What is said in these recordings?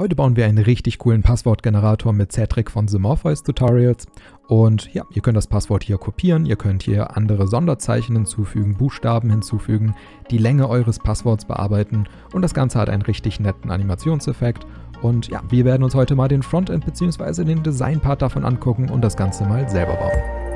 Heute bauen wir einen richtig coolen Passwortgenerator mit Cedric von The Morpheus Tutorials. Und ja, ihr könnt das Passwort hier kopieren, ihr könnt hier andere Sonderzeichen hinzufügen, Buchstaben hinzufügen, die Länge eures Passworts bearbeiten und das Ganze hat einen richtig netten Animationseffekt. Und ja, wir werden uns heute mal den Frontend bzw. den Design-Part davon angucken und das Ganze mal selber bauen.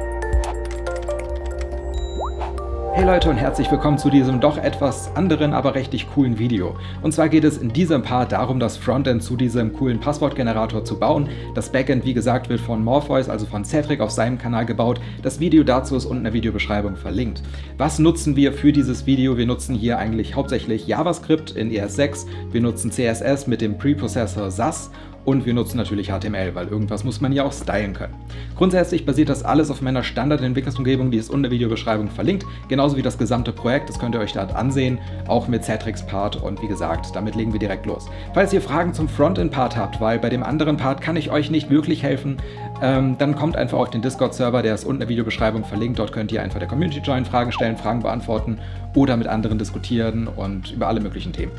Hey Leute und herzlich willkommen zu diesem doch etwas anderen, aber richtig coolen Video. Und zwar geht es in diesem Part darum, das Frontend zu diesem coolen Passwortgenerator zu bauen. Das Backend, wie gesagt, wird von Morpheus, also von Cedric, auf seinem Kanal gebaut. Das Video dazu ist unten in der Videobeschreibung verlinkt. Was nutzen wir für dieses Video? Wir nutzen hier eigentlich hauptsächlich JavaScript in ES6, wir nutzen CSS mit dem Preprocessor SAS und wir nutzen natürlich HTML, weil irgendwas muss man ja auch stylen können. Grundsätzlich basiert das alles auf meiner Standard-Entwicklungsumgebung, die ist unter der Videobeschreibung verlinkt, genauso wie das gesamte Projekt, das könnt ihr euch dort ansehen, auch mit Cetrix Part und wie gesagt, damit legen wir direkt los. Falls ihr Fragen zum Frontend-Part habt, weil bei dem anderen Part kann ich euch nicht wirklich helfen, ähm, dann kommt einfach auf den Discord-Server, der ist unten in der Videobeschreibung verlinkt. Dort könnt ihr einfach der Community join, Fragen stellen, Fragen beantworten oder mit anderen diskutieren und über alle möglichen Themen.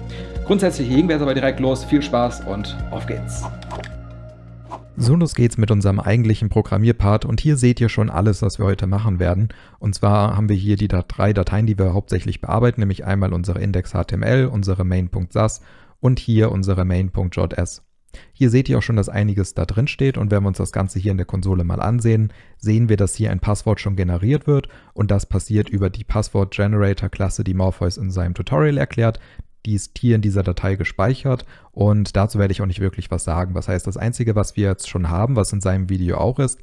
Grundsätzlich legen wir es aber direkt los. Viel Spaß und auf geht's! So, los geht's mit unserem eigentlichen Programmierpart und hier seht ihr schon alles, was wir heute machen werden. Und zwar haben wir hier die drei Dateien, die wir hauptsächlich bearbeiten, nämlich einmal unsere index.html, unsere main.sas und hier unsere main.js. Hier seht ihr auch schon, dass einiges da drin steht und wenn wir uns das Ganze hier in der Konsole mal ansehen, sehen wir, dass hier ein Passwort schon generiert wird und das passiert über die Passwort Generator Klasse, die Morpheus in seinem Tutorial erklärt. Die ist hier in dieser Datei gespeichert und dazu werde ich auch nicht wirklich was sagen. Was heißt, das Einzige, was wir jetzt schon haben, was in seinem Video auch ist,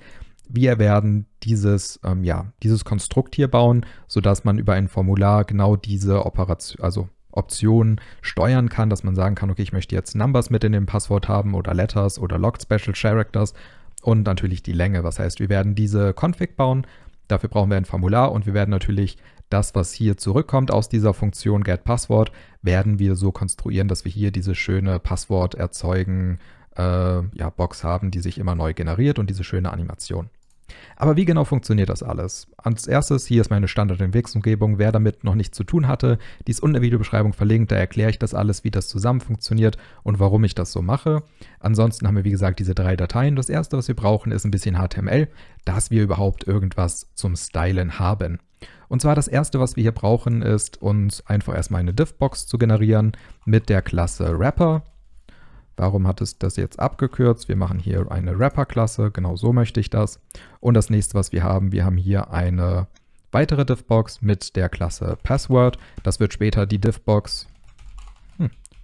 wir werden dieses, ähm, ja, dieses Konstrukt hier bauen, sodass man über ein Formular genau diese Operation, also Optionen steuern kann, dass man sagen kann, okay, ich möchte jetzt Numbers mit in dem Passwort haben oder Letters oder Locked Special Characters und natürlich die Länge. Was heißt, wir werden diese Config bauen, dafür brauchen wir ein Formular und wir werden natürlich das, was hier zurückkommt aus dieser Funktion getPasswort, werden wir so konstruieren, dass wir hier diese schöne Passwort erzeugen, äh, ja, Box haben, die sich immer neu generiert und diese schöne Animation. Aber wie genau funktioniert das alles? Als erstes, hier ist meine Standard-Entwicklungsumgebung. Wer damit noch nichts zu tun hatte, die ist unten in der Videobeschreibung verlinkt. Da erkläre ich das alles, wie das zusammen funktioniert und warum ich das so mache. Ansonsten haben wir, wie gesagt, diese drei Dateien. Das erste, was wir brauchen, ist ein bisschen HTML, dass wir überhaupt irgendwas zum Stylen haben. Und zwar das erste, was wir hier brauchen, ist uns einfach erstmal eine Div-Box zu generieren mit der Klasse Wrapper. Warum hat es das jetzt abgekürzt. Wir machen hier eine Wrapper-Klasse, genau so möchte ich das. Und das nächste, was wir haben, wir haben hier eine weitere Diffbox mit der Klasse Password. Das wird später die Diffbox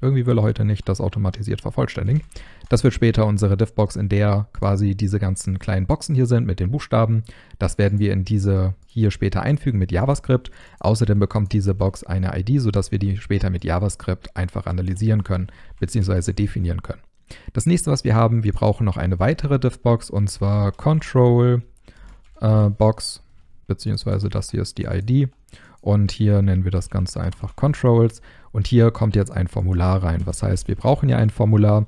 irgendwie will er heute nicht das automatisiert vervollständigen. Das wird später unsere Diffbox, in der quasi diese ganzen kleinen Boxen hier sind mit den Buchstaben. Das werden wir in diese hier später einfügen mit JavaScript. Außerdem bekommt diese Box eine ID, sodass wir die später mit JavaScript einfach analysieren können bzw. definieren können. Das nächste, was wir haben, wir brauchen noch eine weitere Diffbox und zwar Control äh, Box, bzw. das hier ist die ID. Und hier nennen wir das Ganze einfach Controls. Und hier kommt jetzt ein Formular rein. Was heißt, wir brauchen ja ein Formular.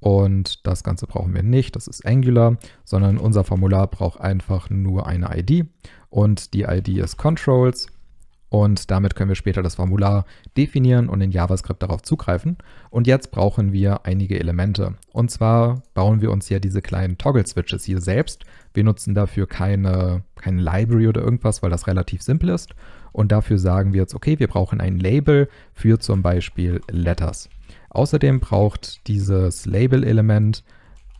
Und das Ganze brauchen wir nicht, das ist Angular, sondern unser Formular braucht einfach nur eine ID. Und die ID ist Controls. Und damit können wir später das Formular definieren und in JavaScript darauf zugreifen. Und jetzt brauchen wir einige Elemente. Und zwar bauen wir uns ja diese kleinen Toggle-Switches hier selbst. Wir nutzen dafür keine, keine Library oder irgendwas, weil das relativ simpel ist. Und dafür sagen wir jetzt, okay, wir brauchen ein Label für zum Beispiel Letters. Außerdem braucht dieses Label-Element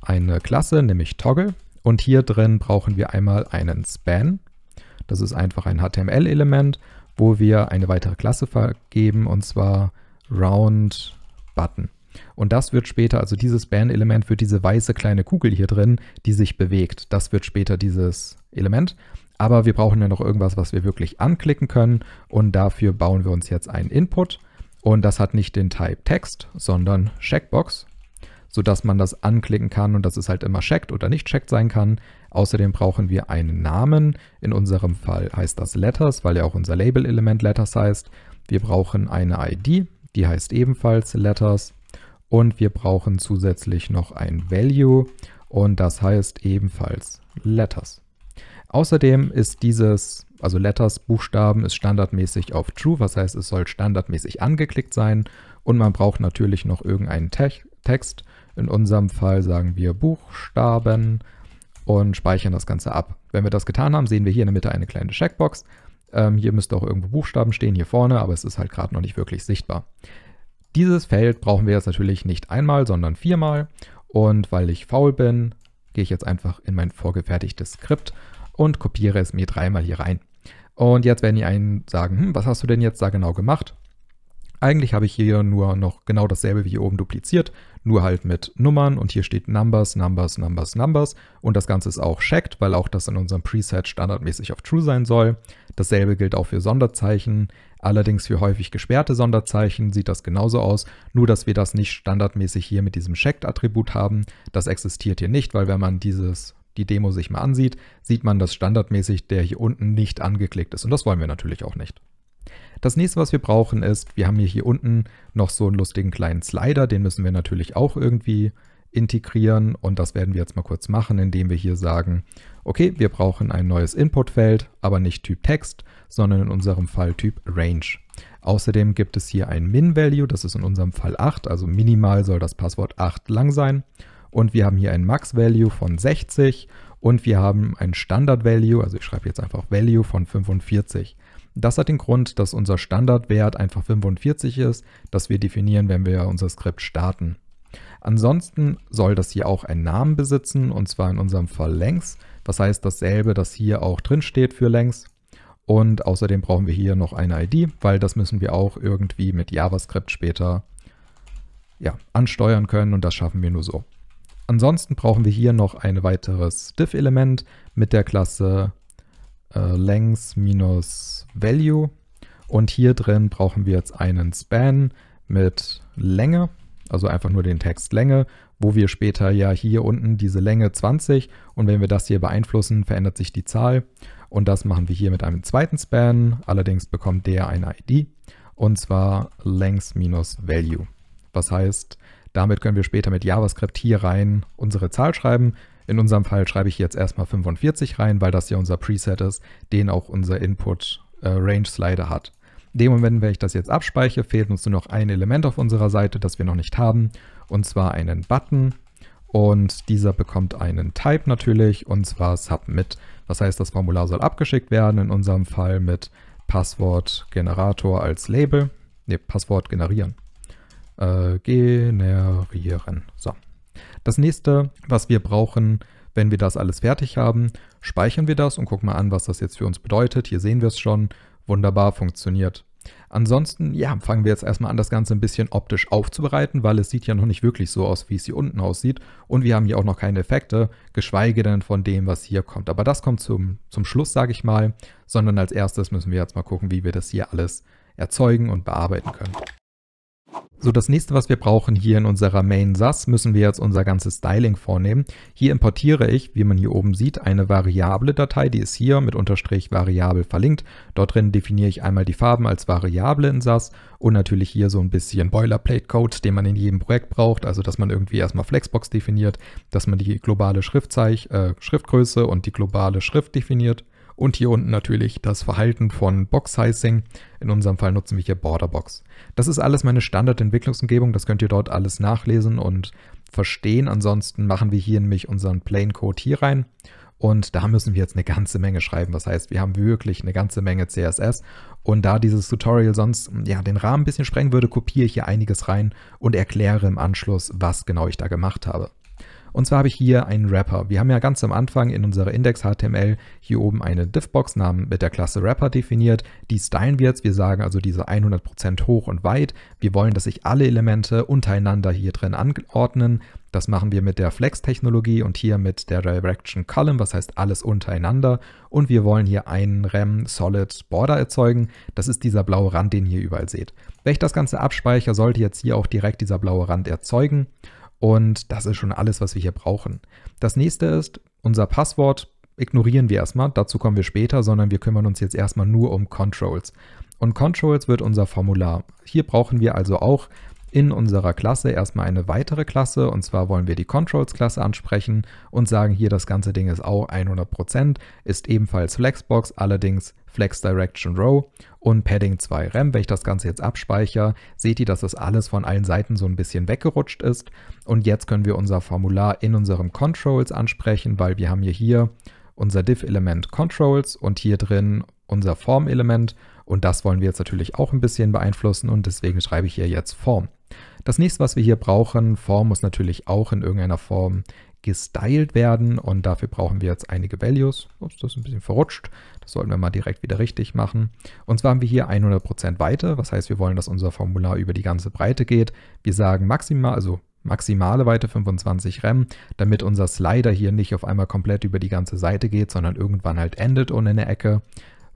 eine Klasse, nämlich Toggle. Und hier drin brauchen wir einmal einen Span. Das ist einfach ein HTML-Element wo wir eine weitere Klasse vergeben und zwar Round Button. Und das wird später, also dieses Ban-Element wird diese weiße kleine Kugel hier drin, die sich bewegt. Das wird später dieses Element. Aber wir brauchen ja noch irgendwas, was wir wirklich anklicken können. Und dafür bauen wir uns jetzt einen Input. Und das hat nicht den Type Text, sondern Checkbox, sodass man das anklicken kann und dass es halt immer checkt oder nicht checkt sein kann. Außerdem brauchen wir einen Namen. In unserem Fall heißt das Letters, weil ja auch unser Label-Element Letters heißt. Wir brauchen eine ID, die heißt ebenfalls Letters. Und wir brauchen zusätzlich noch ein Value und das heißt ebenfalls Letters. Außerdem ist dieses, also Letters, Buchstaben, ist standardmäßig auf True, was heißt, es soll standardmäßig angeklickt sein. Und man braucht natürlich noch irgendeinen Te Text. In unserem Fall sagen wir Buchstaben und speichern das Ganze ab. Wenn wir das getan haben, sehen wir hier in der Mitte eine kleine Checkbox. Ähm, hier müsste auch irgendwo Buchstaben stehen, hier vorne, aber es ist halt gerade noch nicht wirklich sichtbar. Dieses Feld brauchen wir jetzt natürlich nicht einmal, sondern viermal. Und weil ich faul bin, gehe ich jetzt einfach in mein vorgefertigtes Skript und kopiere es mir dreimal hier rein. Und jetzt werden die einen sagen, hm, was hast du denn jetzt da genau gemacht? Eigentlich habe ich hier nur noch genau dasselbe wie hier oben dupliziert, nur halt mit Nummern und hier steht Numbers, Numbers, Numbers, Numbers und das Ganze ist auch checked, weil auch das in unserem Preset standardmäßig auf True sein soll. Dasselbe gilt auch für Sonderzeichen, allerdings für häufig gesperrte Sonderzeichen sieht das genauso aus, nur dass wir das nicht standardmäßig hier mit diesem Checked-Attribut haben. Das existiert hier nicht, weil wenn man dieses die Demo sich mal ansieht, sieht man, dass standardmäßig der hier unten nicht angeklickt ist und das wollen wir natürlich auch nicht. Das nächste, was wir brauchen, ist, wir haben hier, hier unten noch so einen lustigen kleinen Slider, den müssen wir natürlich auch irgendwie integrieren und das werden wir jetzt mal kurz machen, indem wir hier sagen, okay, wir brauchen ein neues Inputfeld, aber nicht Typ Text, sondern in unserem Fall Typ Range. Außerdem gibt es hier ein Min-Value, das ist in unserem Fall 8, also minimal soll das Passwort 8 lang sein. Und wir haben hier ein Max-Value von 60 und wir haben ein Standard-Value, also ich schreibe jetzt einfach Value von 45. Das hat den Grund, dass unser Standardwert einfach 45 ist, das wir definieren, wenn wir unser Skript starten. Ansonsten soll das hier auch einen Namen besitzen, und zwar in unserem Fall längs. Was heißt dasselbe, das hier auch drin steht für längs. Und außerdem brauchen wir hier noch eine ID, weil das müssen wir auch irgendwie mit JavaScript später ja, ansteuern können und das schaffen wir nur so. Ansonsten brauchen wir hier noch ein weiteres Diff-Element mit der Klasse äh, Length minus Value. Und hier drin brauchen wir jetzt einen Span mit Länge, also einfach nur den Text Länge, wo wir später ja hier unten diese Länge 20 und wenn wir das hier beeinflussen, verändert sich die Zahl. Und das machen wir hier mit einem zweiten Span, allerdings bekommt der eine ID und zwar Length minus Value. Was heißt, damit können wir später mit JavaScript hier rein unsere Zahl schreiben. In unserem Fall schreibe ich jetzt erstmal 45 rein, weil das ja unser Preset ist, den auch unser Input äh, Range Slider hat. In dem Moment, wenn ich das jetzt abspeichere, fehlt uns nur noch ein Element auf unserer Seite, das wir noch nicht haben, und zwar einen Button. Und dieser bekommt einen Type natürlich, und zwar Submit. Das heißt, das Formular soll abgeschickt werden, in unserem Fall mit Passwortgenerator als Label. Ne, Passwort generieren. Äh, generieren. So. Das nächste, was wir brauchen, wenn wir das alles fertig haben, speichern wir das und gucken mal an, was das jetzt für uns bedeutet. Hier sehen wir es schon. Wunderbar funktioniert. Ansonsten, ja, fangen wir jetzt erstmal an, das Ganze ein bisschen optisch aufzubereiten, weil es sieht ja noch nicht wirklich so aus, wie es hier unten aussieht. Und wir haben hier auch noch keine Effekte, geschweige denn von dem, was hier kommt. Aber das kommt zum, zum Schluss, sage ich mal, sondern als erstes müssen wir jetzt mal gucken, wie wir das hier alles erzeugen und bearbeiten können. So, das nächste, was wir brauchen hier in unserer Main SAS, müssen wir jetzt unser ganzes Styling vornehmen. Hier importiere ich, wie man hier oben sieht, eine variable Datei, die ist hier mit Unterstrich Variable verlinkt. Dort drin definiere ich einmal die Farben als Variable in SAS und natürlich hier so ein bisschen Boilerplate-Code, den man in jedem Projekt braucht. Also, dass man irgendwie erstmal Flexbox definiert, dass man die globale Schriftzeichen, äh, Schriftgröße und die globale Schrift definiert. Und hier unten natürlich das Verhalten von Box-Sizing. In unserem Fall nutzen wir hier Borderbox. Das ist alles meine Standardentwicklungsumgebung. Das könnt ihr dort alles nachlesen und verstehen. Ansonsten machen wir hier nämlich unseren Plain Code hier rein. Und da müssen wir jetzt eine ganze Menge schreiben. Das heißt, wir haben wirklich eine ganze Menge CSS. Und da dieses Tutorial sonst ja, den Rahmen ein bisschen sprengen würde, kopiere ich hier einiges rein und erkläre im Anschluss, was genau ich da gemacht habe. Und zwar habe ich hier einen Wrapper. Wir haben ja ganz am Anfang in unserer Index.html hier oben eine Diffbox namen mit der Klasse Wrapper definiert. Die stylen wir jetzt. Wir sagen also diese 100% hoch und weit. Wir wollen, dass sich alle Elemente untereinander hier drin anordnen. Das machen wir mit der Flex-Technologie und hier mit der Direction Column, was heißt alles untereinander. Und wir wollen hier einen Rem Solid Border erzeugen. Das ist dieser blaue Rand, den ihr überall seht. Wenn ich das Ganze abspeichere, sollte jetzt hier auch direkt dieser blaue Rand erzeugen. Und das ist schon alles, was wir hier brauchen. Das nächste ist, unser Passwort ignorieren wir erstmal, dazu kommen wir später, sondern wir kümmern uns jetzt erstmal nur um Controls. Und Controls wird unser Formular. Hier brauchen wir also auch in unserer Klasse erstmal eine weitere Klasse und zwar wollen wir die Controls-Klasse ansprechen und sagen hier, das ganze Ding ist auch 100%, ist ebenfalls Flexbox, allerdings Flex Direction Row und Padding 2 Rem. Wenn ich das Ganze jetzt abspeichere, seht ihr, dass das alles von allen Seiten so ein bisschen weggerutscht ist. Und jetzt können wir unser Formular in unserem Controls ansprechen, weil wir haben hier, hier unser Div-Element Controls und hier drin unser Form-Element. Und das wollen wir jetzt natürlich auch ein bisschen beeinflussen und deswegen schreibe ich hier jetzt Form. Das nächste, was wir hier brauchen, Form muss natürlich auch in irgendeiner Form gestylt werden und dafür brauchen wir jetzt einige Values. Ups, das ist ein bisschen verrutscht. Das sollten wir mal direkt wieder richtig machen. Und zwar haben wir hier 100% Weite. Was heißt, wir wollen, dass unser Formular über die ganze Breite geht. Wir sagen maximal, also maximale Weite 25 Rem, damit unser Slider hier nicht auf einmal komplett über die ganze Seite geht, sondern irgendwann halt endet und in der Ecke.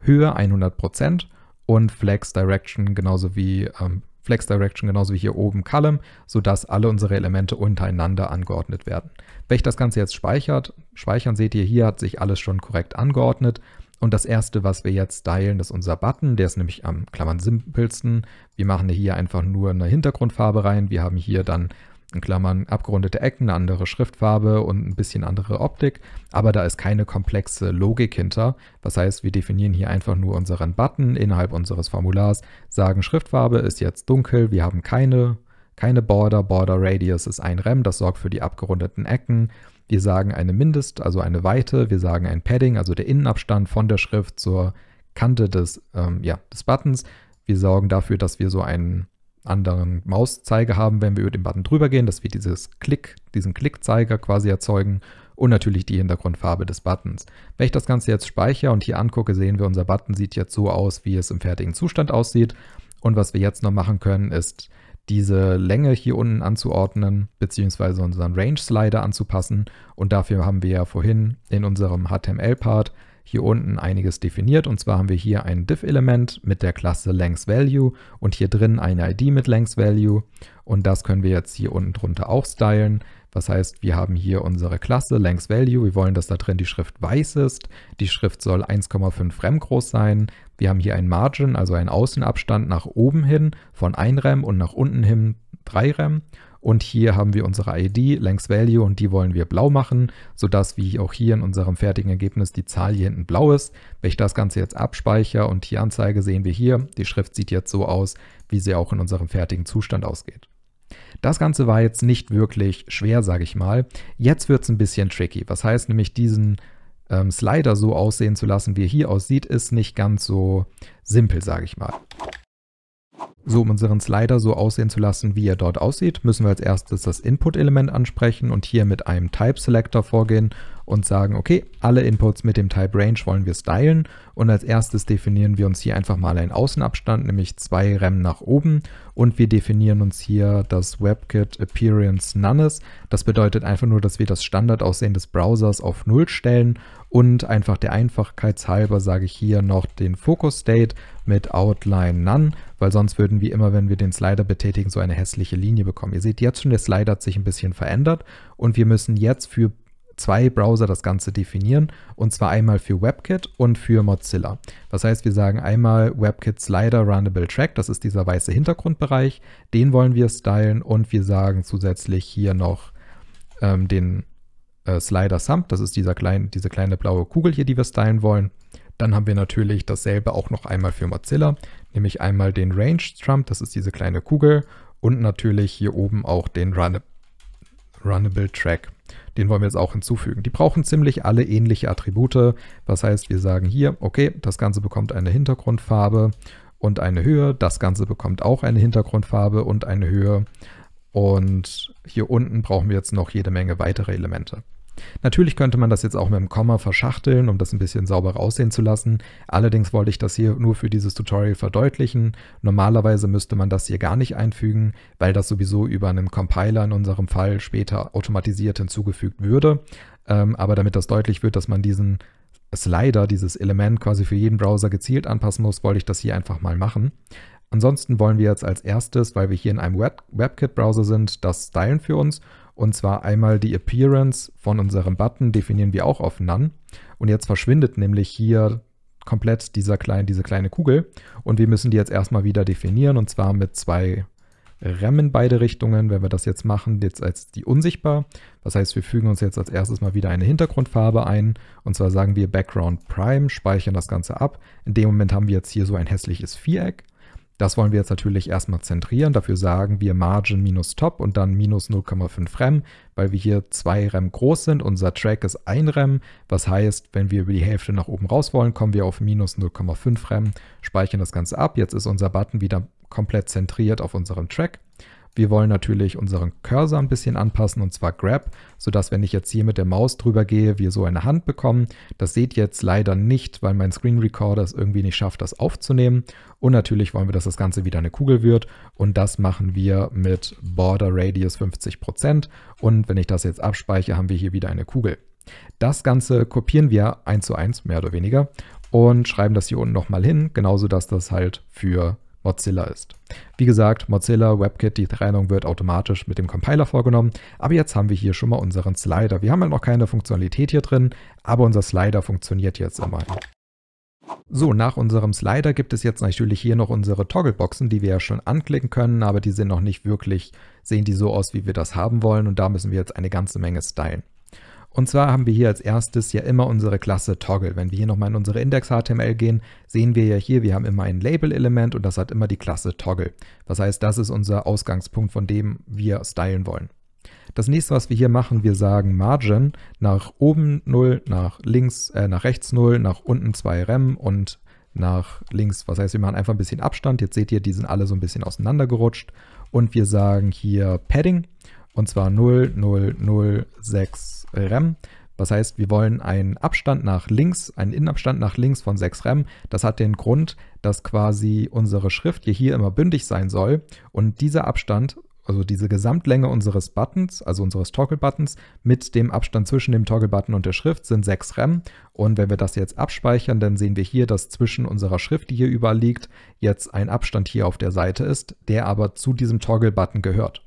Höhe 100% und Flex Direction genauso wie ähm, Flex Direction genauso wie hier oben Column, sodass alle unsere Elemente untereinander angeordnet werden. Wenn ich das Ganze jetzt speichert, speichern, seht ihr, hier hat sich alles schon korrekt angeordnet. Und das erste, was wir jetzt stylen, ist unser Button. Der ist nämlich am Klammern simpelsten. Wir machen hier einfach nur eine Hintergrundfarbe rein. Wir haben hier dann in Klammern abgerundete Ecken, eine andere Schriftfarbe und ein bisschen andere Optik, aber da ist keine komplexe Logik hinter. Das heißt, wir definieren hier einfach nur unseren Button innerhalb unseres Formulars, sagen Schriftfarbe ist jetzt dunkel, wir haben keine, keine Border, Border Radius ist ein Rem, das sorgt für die abgerundeten Ecken. Wir sagen eine Mindest, also eine Weite, wir sagen ein Padding, also der Innenabstand von der Schrift zur Kante des, ähm, ja, des Buttons. Wir sorgen dafür, dass wir so einen anderen Mauszeiger haben, wenn wir über den Button drüber gehen, dass wir dieses Klick, diesen Klickzeiger quasi erzeugen und natürlich die Hintergrundfarbe des Buttons. Wenn ich das Ganze jetzt speichere und hier angucke, sehen wir, unser Button sieht jetzt so aus, wie es im fertigen Zustand aussieht. Und was wir jetzt noch machen können, ist diese Länge hier unten anzuordnen, beziehungsweise unseren Range Slider anzupassen. Und dafür haben wir ja vorhin in unserem HTML-Part hier unten einiges definiert. Und zwar haben wir hier ein Div-Element mit der Klasse LengthValue und hier drin eine ID mit LengthValue. Und das können wir jetzt hier unten drunter auch stylen. Was heißt, wir haben hier unsere Klasse LengthValue. Wir wollen, dass da drin die Schrift weiß ist. Die Schrift soll 1,5 Rem groß sein. Wir haben hier ein Margin, also einen Außenabstand nach oben hin von 1 Rem und nach unten hin 3 Rem. Und hier haben wir unsere ID, Length Value, und die wollen wir blau machen, sodass wie auch hier in unserem fertigen Ergebnis die Zahl hier hinten blau ist. Wenn ich das Ganze jetzt abspeichere und hier anzeige, sehen wir hier, die Schrift sieht jetzt so aus, wie sie auch in unserem fertigen Zustand ausgeht. Das Ganze war jetzt nicht wirklich schwer, sage ich mal. Jetzt wird es ein bisschen tricky. Was heißt nämlich, diesen ähm, Slider so aussehen zu lassen, wie er hier aussieht, ist nicht ganz so simpel, sage ich mal. So, um unseren Slider so aussehen zu lassen, wie er dort aussieht, müssen wir als erstes das Input-Element ansprechen und hier mit einem Type-Selector vorgehen und sagen, okay, alle Inputs mit dem Type-Range wollen wir stylen und als erstes definieren wir uns hier einfach mal einen Außenabstand, nämlich zwei Rem nach oben und wir definieren uns hier das WebKit Appearance Nunes. Das bedeutet einfach nur, dass wir das Standardaussehen des Browsers auf Null stellen und einfach der Einfachkeitshalber sage ich hier noch den Focus State mit Outline None weil sonst würden wir immer, wenn wir den Slider betätigen, so eine hässliche Linie bekommen. Ihr seht jetzt schon, der Slider hat sich ein bisschen verändert und wir müssen jetzt für zwei Browser das Ganze definieren und zwar einmal für WebKit und für Mozilla. Das heißt, wir sagen einmal WebKit Slider Runnable Track, das ist dieser weiße Hintergrundbereich, den wollen wir stylen und wir sagen zusätzlich hier noch ähm, den äh, Slider Sump, das ist dieser klein, diese kleine blaue Kugel hier, die wir stylen wollen. Dann haben wir natürlich dasselbe auch noch einmal für Mozilla nämlich einmal den Range Trump, das ist diese kleine Kugel, und natürlich hier oben auch den Run Runnable Track. Den wollen wir jetzt auch hinzufügen. Die brauchen ziemlich alle ähnliche Attribute. Was heißt, wir sagen hier, okay, das Ganze bekommt eine Hintergrundfarbe und eine Höhe. Das Ganze bekommt auch eine Hintergrundfarbe und eine Höhe. Und hier unten brauchen wir jetzt noch jede Menge weitere Elemente. Natürlich könnte man das jetzt auch mit dem Komma verschachteln, um das ein bisschen sauber aussehen zu lassen. Allerdings wollte ich das hier nur für dieses Tutorial verdeutlichen. Normalerweise müsste man das hier gar nicht einfügen, weil das sowieso über einen Compiler in unserem Fall später automatisiert hinzugefügt würde. Ähm, aber damit das deutlich wird, dass man diesen Slider, dieses Element quasi für jeden Browser gezielt anpassen muss, wollte ich das hier einfach mal machen. Ansonsten wollen wir jetzt als erstes, weil wir hier in einem Web WebKit-Browser sind, das stylen für uns und zwar einmal die Appearance von unserem Button definieren wir auch auf None. Und jetzt verschwindet nämlich hier komplett dieser klein, diese kleine Kugel. Und wir müssen die jetzt erstmal wieder definieren und zwar mit zwei Remmen beide Richtungen. Wenn wir das jetzt machen, jetzt als die unsichtbar. Das heißt, wir fügen uns jetzt als erstes mal wieder eine Hintergrundfarbe ein. Und zwar sagen wir Background Prime, speichern das Ganze ab. In dem Moment haben wir jetzt hier so ein hässliches Viereck. Das wollen wir jetzt natürlich erstmal zentrieren. Dafür sagen wir Margin minus Top und dann minus 0,5 Rem, weil wir hier 2 Rem groß sind. Unser Track ist 1 Rem, was heißt, wenn wir über die Hälfte nach oben raus wollen, kommen wir auf minus 0,5 Rem, speichern das Ganze ab. Jetzt ist unser Button wieder komplett zentriert auf unserem Track. Wir wollen natürlich unseren Cursor ein bisschen anpassen und zwar Grab, sodass wenn ich jetzt hier mit der Maus drüber gehe, wir so eine Hand bekommen. Das seht ihr jetzt leider nicht, weil mein Screen Recorder es irgendwie nicht schafft, das aufzunehmen. Und natürlich wollen wir, dass das Ganze wieder eine Kugel wird und das machen wir mit Border Radius 50% und wenn ich das jetzt abspeichere, haben wir hier wieder eine Kugel. Das Ganze kopieren wir 1 zu 1, mehr oder weniger und schreiben das hier unten nochmal hin, genauso dass das halt für Mozilla ist. Wie gesagt, Mozilla WebKit, die Trennung wird automatisch mit dem Compiler vorgenommen, aber jetzt haben wir hier schon mal unseren Slider. Wir haben halt noch keine Funktionalität hier drin, aber unser Slider funktioniert jetzt immer. So, nach unserem Slider gibt es jetzt natürlich hier noch unsere Toggleboxen, die wir ja schon anklicken können, aber die sind noch nicht wirklich, sehen die so aus, wie wir das haben wollen und da müssen wir jetzt eine ganze Menge stylen. Und zwar haben wir hier als erstes ja immer unsere Klasse Toggle. Wenn wir hier nochmal in unsere Index.html gehen, sehen wir ja hier, wir haben immer ein Label-Element und das hat immer die Klasse Toggle. Das heißt, das ist unser Ausgangspunkt, von dem wir stylen wollen. Das nächste, was wir hier machen, wir sagen Margin nach oben 0, nach links, äh, nach rechts 0, nach unten 2 Rem und nach links. Was heißt, wir machen einfach ein bisschen Abstand. Jetzt seht ihr, die sind alle so ein bisschen auseinandergerutscht. Und wir sagen hier Padding und zwar 0, 0, 0, 6, äh, Rem. Das heißt, wir wollen einen Abstand nach links, einen Innenabstand nach links von 6 Rem. Das hat den Grund, dass quasi unsere Schrift hier, hier immer bündig sein soll und dieser Abstand, also diese Gesamtlänge unseres Buttons, also unseres Toggle-Buttons, mit dem Abstand zwischen dem Toggle-Button und der Schrift sind 6 Rem. Und wenn wir das jetzt abspeichern, dann sehen wir hier, dass zwischen unserer Schrift, die hier überliegt, jetzt ein Abstand hier auf der Seite ist, der aber zu diesem Toggle-Button gehört.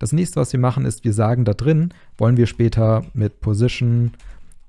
Das nächste, was wir machen, ist, wir sagen da drin, wollen wir später mit Position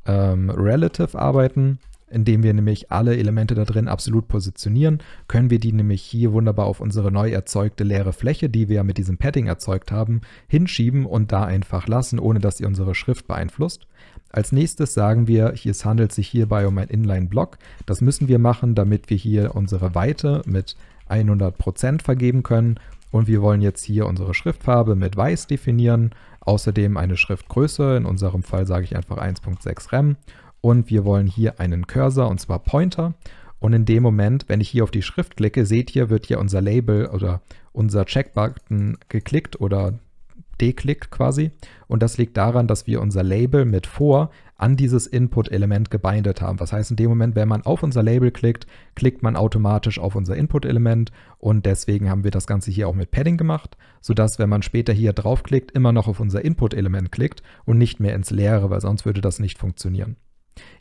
ähm, Relative arbeiten, indem wir nämlich alle Elemente da drin absolut positionieren, können wir die nämlich hier wunderbar auf unsere neu erzeugte leere Fläche, die wir mit diesem Padding erzeugt haben, hinschieben und da einfach lassen, ohne dass sie unsere Schrift beeinflusst. Als nächstes sagen wir, es handelt sich hierbei um ein Inline-Block. Das müssen wir machen, damit wir hier unsere Weite mit 100% vergeben können und wir wollen jetzt hier unsere Schriftfarbe mit weiß definieren. Außerdem eine Schriftgröße, in unserem Fall sage ich einfach 1.6 Rem. Und wir wollen hier einen Cursor, und zwar Pointer. Und in dem Moment, wenn ich hier auf die Schrift klicke, seht ihr, wird hier unser Label oder unser Checkbutton geklickt oder deklickt quasi. Und das liegt daran, dass wir unser Label mit vor an dieses Input-Element gebindet haben. Was heißt, in dem Moment, wenn man auf unser Label klickt, klickt man automatisch auf unser Input-Element und deswegen haben wir das Ganze hier auch mit Padding gemacht, sodass, wenn man später hier draufklickt, immer noch auf unser Input-Element klickt und nicht mehr ins Leere, weil sonst würde das nicht funktionieren.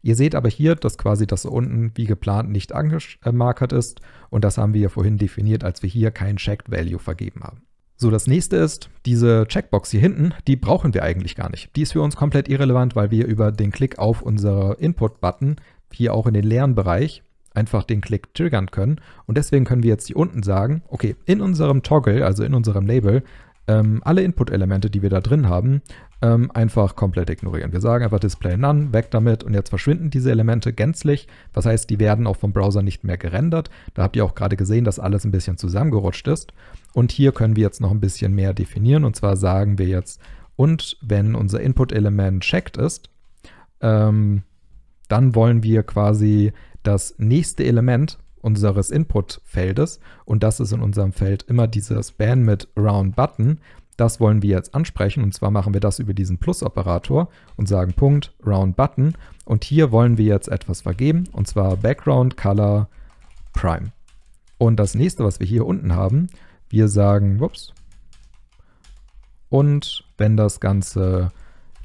Ihr seht aber hier, dass quasi das unten wie geplant nicht angemarkert äh, ist und das haben wir ja vorhin definiert, als wir hier kein Checked Value vergeben haben. So, das nächste ist, diese Checkbox hier hinten, die brauchen wir eigentlich gar nicht. Die ist für uns komplett irrelevant, weil wir über den Klick auf unsere Input-Button, hier auch in den leeren Bereich, einfach den Klick triggern können. Und deswegen können wir jetzt hier unten sagen, okay, in unserem Toggle, also in unserem Label, ähm, alle Input-Elemente, die wir da drin haben, ähm, einfach komplett ignorieren. Wir sagen einfach Display None, weg damit und jetzt verschwinden diese Elemente gänzlich. Das heißt, die werden auch vom Browser nicht mehr gerendert. Da habt ihr auch gerade gesehen, dass alles ein bisschen zusammengerutscht ist. Und hier können wir jetzt noch ein bisschen mehr definieren. Und zwar sagen wir jetzt, und wenn unser Input-Element checked ist, ähm, dann wollen wir quasi das nächste Element unseres Input-Feldes und das ist in unserem Feld immer dieses mit Round Button. Das wollen wir jetzt ansprechen und zwar machen wir das über diesen Plus-Operator und sagen Punkt Round Button und hier wollen wir jetzt etwas vergeben und zwar Background Color Prime. Und das nächste, was wir hier unten haben, wir sagen, ups, und wenn das Ganze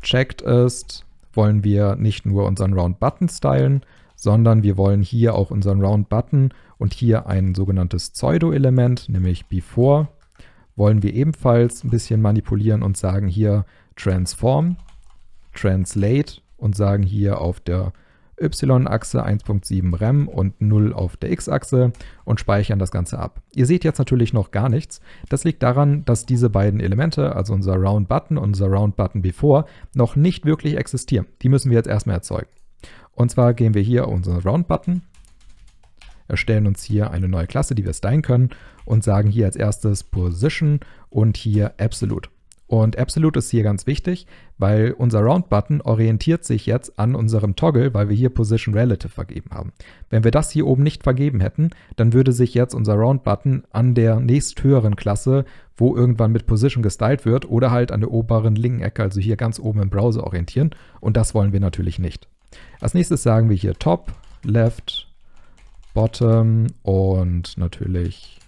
checked ist, wollen wir nicht nur unseren Round Button stylen, sondern wir wollen hier auch unseren Round Button und hier ein sogenanntes Pseudo-Element, nämlich Before, wollen wir ebenfalls ein bisschen manipulieren und sagen hier Transform, Translate und sagen hier auf der Y-Achse 1.7 REM und 0 auf der X-Achse und speichern das Ganze ab. Ihr seht jetzt natürlich noch gar nichts. Das liegt daran, dass diese beiden Elemente, also unser Round Button und unser Round Button Before, noch nicht wirklich existieren. Die müssen wir jetzt erstmal erzeugen. Und zwar gehen wir hier auf unseren Round-Button, erstellen uns hier eine neue Klasse, die wir stylen können und sagen hier als erstes Position und hier Absolute. Und Absolute ist hier ganz wichtig, weil unser Round-Button orientiert sich jetzt an unserem Toggle, weil wir hier Position Relative vergeben haben. Wenn wir das hier oben nicht vergeben hätten, dann würde sich jetzt unser Round-Button an der nächsthöheren Klasse, wo irgendwann mit Position gestylt wird, oder halt an der oberen linken Ecke, also hier ganz oben im Browser orientieren. Und das wollen wir natürlich nicht. Als nächstes sagen wir hier Top, Left, Bottom und natürlich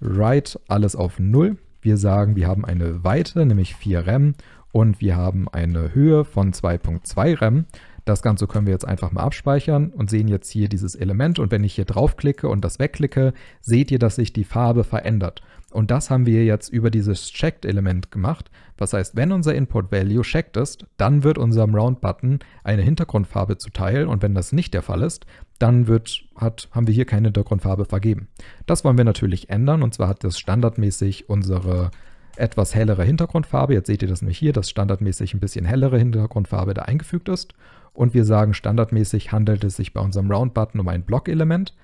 Right, alles auf 0. Wir sagen, wir haben eine Weite, nämlich 4 Rem und wir haben eine Höhe von 2.2 Rem. Das Ganze können wir jetzt einfach mal abspeichern und sehen jetzt hier dieses Element. Und wenn ich hier draufklicke und das wegklicke, seht ihr, dass sich die Farbe verändert. Und das haben wir jetzt über dieses Checked-Element gemacht. Was heißt, wenn unser Input-Value checked ist, dann wird unserem Round-Button eine Hintergrundfarbe zuteil. Und wenn das nicht der Fall ist, dann wird, hat, haben wir hier keine Hintergrundfarbe vergeben. Das wollen wir natürlich ändern. Und zwar hat das standardmäßig unsere etwas hellere Hintergrundfarbe. Jetzt seht ihr das nämlich hier, dass standardmäßig ein bisschen hellere Hintergrundfarbe da eingefügt ist. Und wir sagen, standardmäßig handelt es sich bei unserem Round-Button um ein Block-Element.